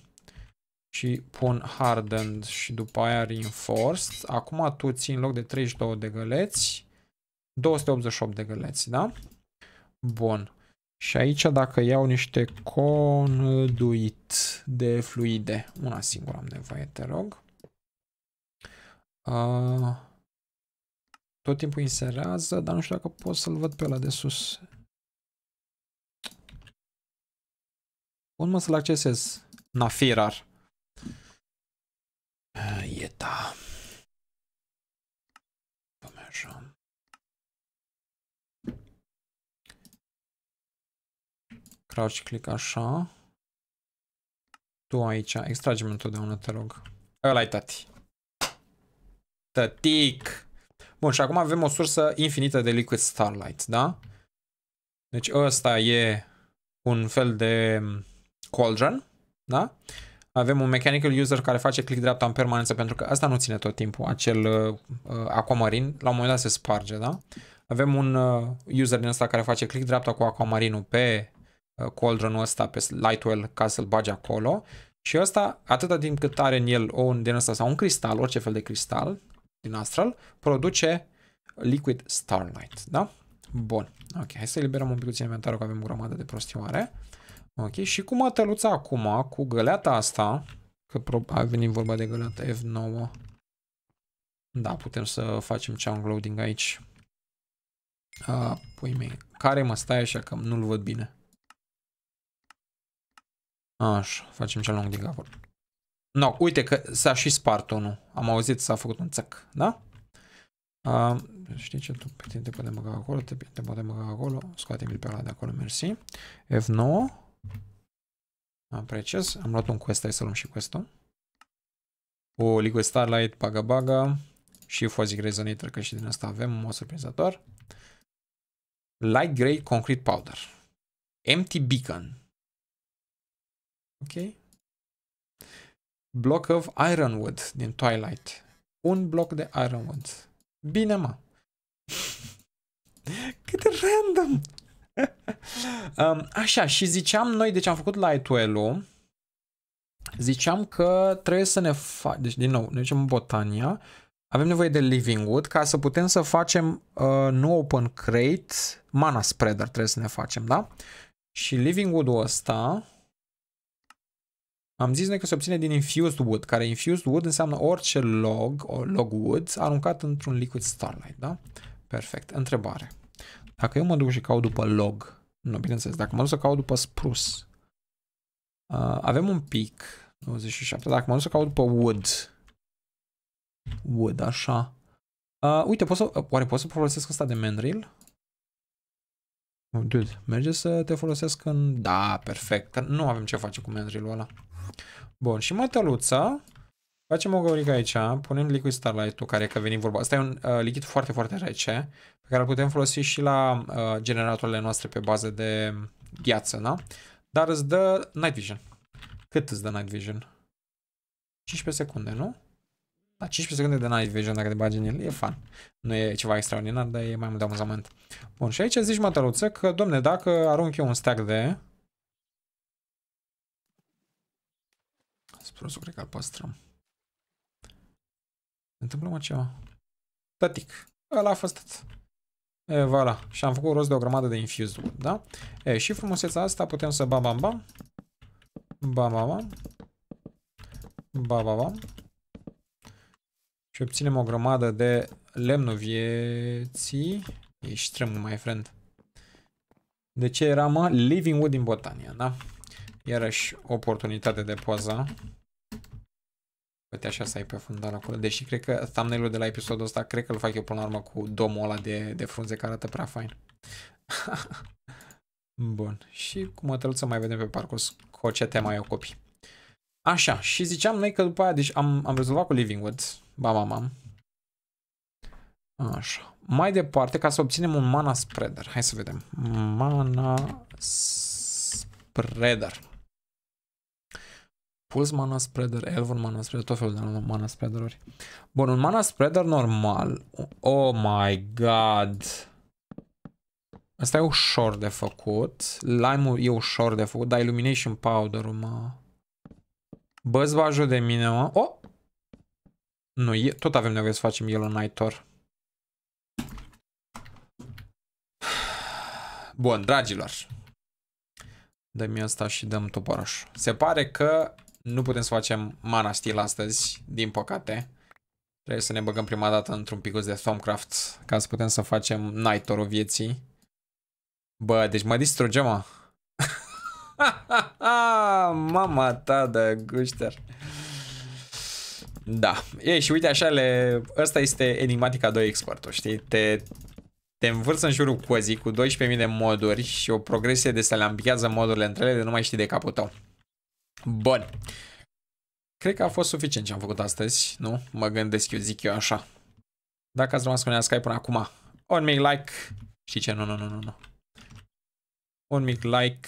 Și pun hardened și după aia reinforced. Acum tu ții în loc de 32 de găleți, 288 de găleți, da? Bun. Și aici dacă iau niște conduit de fluide, una singură am nevoie, te rog. Uh, tot timpul inserează, dar nu știu dacă pot să-l văd pe ăla de sus. Cum mă să-l accesez? Nafirar. Ieta. Ah, da. Vom așa. Crouch click așa. Tu aici, extragem întotdeauna, te rog. ăla ai tati. Tătic! Bun, și acum avem o sursă infinită de liquid starlight, da? Deci ăsta e un fel de Cauldron, da? Avem un mechanical user care face click dreapta în permanență pentru că asta nu ține tot timpul, acel uh, aquamarin, la un moment dat se sparge, da? Avem un uh, user din ăsta care face click dreapta cu aquamarinul pe uh, cauldronul ăsta, pe Lightwell ca să-l bage acolo și ăsta, atâta timp cât are în el un din ăsta sau un cristal, orice fel de cristal din astral, produce liquid starlight, da? Bun, ok, hai să eliberăm un pic inventarul că avem o grămadă de prostioare. Ok, și cu mătăluța acum, cu găleata asta, că a venit vorba de găleata F9. Da, putem să facem ce loading aici. A, pui mei, care mă stai așa că nu-l văd bine. Așa, facem ce loading din capul. No, uite că s-a și spart unul. Am auzit s-a făcut un țăc, da? A, știi ce? Tu, te putem băga acolo, te, te putem băga acolo. Scoate-mi pe ăla de acolo, mersi. F9. Apreciez. Am luat un quest, hai să luăm și quest-ul. Cu Liquid Starlight, Baga Baga și Fuzzy Resonator, că și din asta avem, în surprinzător. Light Grey Concrete Powder. Empty Beacon. Ok. Block of Ironwood din Twilight. Un bloc de Ironwood. Bine, mă! Cât de random! um, așa, și ziceam noi, deci am făcut Lightwell-ul, ziceam că trebuie să ne facem, deci din nou, ne ducem în Botania, avem nevoie de Living Wood ca să putem să facem uh, nu Open Crate, Mana Spreader trebuie să ne facem, da? Și Living Wood-ul ăsta, am zis noi că se obține din Infused Wood, care Infused Wood înseamnă orice log, log wood, aruncat într-un liquid starlight, da? Perfect. Întrebare. Dacă eu mă duc și caut după log, nu, bineînțeles, dacă mă duc să caut după sprus, uh, avem un pic, 97, dacă mă duc să caut după wood, wood, așa, uh, uite, pot să, oare pot să folosesc asta de mandrill? Dude, merge să te folosesc în... Da, perfect, nu avem ce face cu mandrill ăla. Bun, și mătăluța, Facem o gaurică aici, punem liquid starlight-ul care că venim vorba. Asta e un uh, lichid foarte, foarte rece pe care îl putem folosi și la uh, generatoarele noastre pe bază de gheață, da? Dar îți dă night vision. Cât îți dă night vision? 15 secunde, nu? Da, 15 secunde de night vision dacă te bagi în el, e fan. Nu e ceva extraordinar, dar e mai mult de amuzament. Bun, și aici zici, mătăluță, că, domne, dacă arunc eu un stack de... Sprosul cred că îl păstrăm întâmplă mă ceva? Tatic. Ăla a fost E, voilà. Și am făcut rost de o grămadă de infused wood, da? E, și frumusețea asta putem să bam bam bam. Bam bam bam. Bam bam bam. Și obținem o grămadă de lemnul vieții. Ești strâmb, my friend. De ce era, mă? Living Wood din Botania, da? Iarăși, oportunitate de poza. Uite așa să ai pe fundal acolo. Deși cred că thumbnail-ul de la episodul ăsta, cred că îl fac eu până la urmă cu domul ăla de, de frunze care arată prea fain. Bun. Și cu mătăluță mai vedem pe parcurs cu ce te mai ocupi. Așa, și ziceam noi că după aia, deci am, am rezolvat cu Livingwood, ba, ba, ba. Așa. Mai departe, ca să obținem un mana spreader, hai să vedem. Mana spreader. Pulse Mana Spreader, Elven Mana Spreader, tot felul de Mana Spreader-uri. Bun, un Mana Spreader normal. Oh my god! Asta e ușor de făcut. Lime-ul e ușor de făcut, dar Illumination Powder-ul, mă... Bă, zvajul de mine, mă. Oh! Nu, e, tot avem nevoie să facem Yellow Knight-or. Bun, dragilor. Dăm asta și dăm toporașul. Se pare că nu putem să facem mana steel astăzi, din păcate. Trebuie să ne băgăm prima dată într-un picuț de Thumbcraft ca să putem să facem Nightorul vieții. Bă, deci mă distruge, mă. Mama ta de gușter. Da. Ei și uite așa le... Asta este enigmatica 2 expert știi? Te, te învârți în jurul cozii cu 12.000 de moduri și o progresie de să le ambichează modurile între ele de nu mai știi de capul tău. Bun. Cred că a fost suficient ce am făcut astăzi, nu? Mă gândesc eu, zic eu așa. Dacă ați rămas cu Skype până acum, un mic like. Și ce? Nu, nu, nu, nu, nu. Un mic like,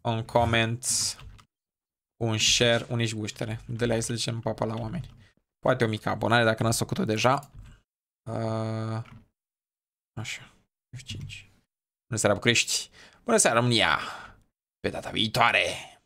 un comment, un share, un nici buștere. De la ei să zicem papa la oameni. Poate o mică abonare dacă n-ați făcut-o deja. Uh, așa. F5. Bună seara, București! Bună seara, România! Pe data viitoare!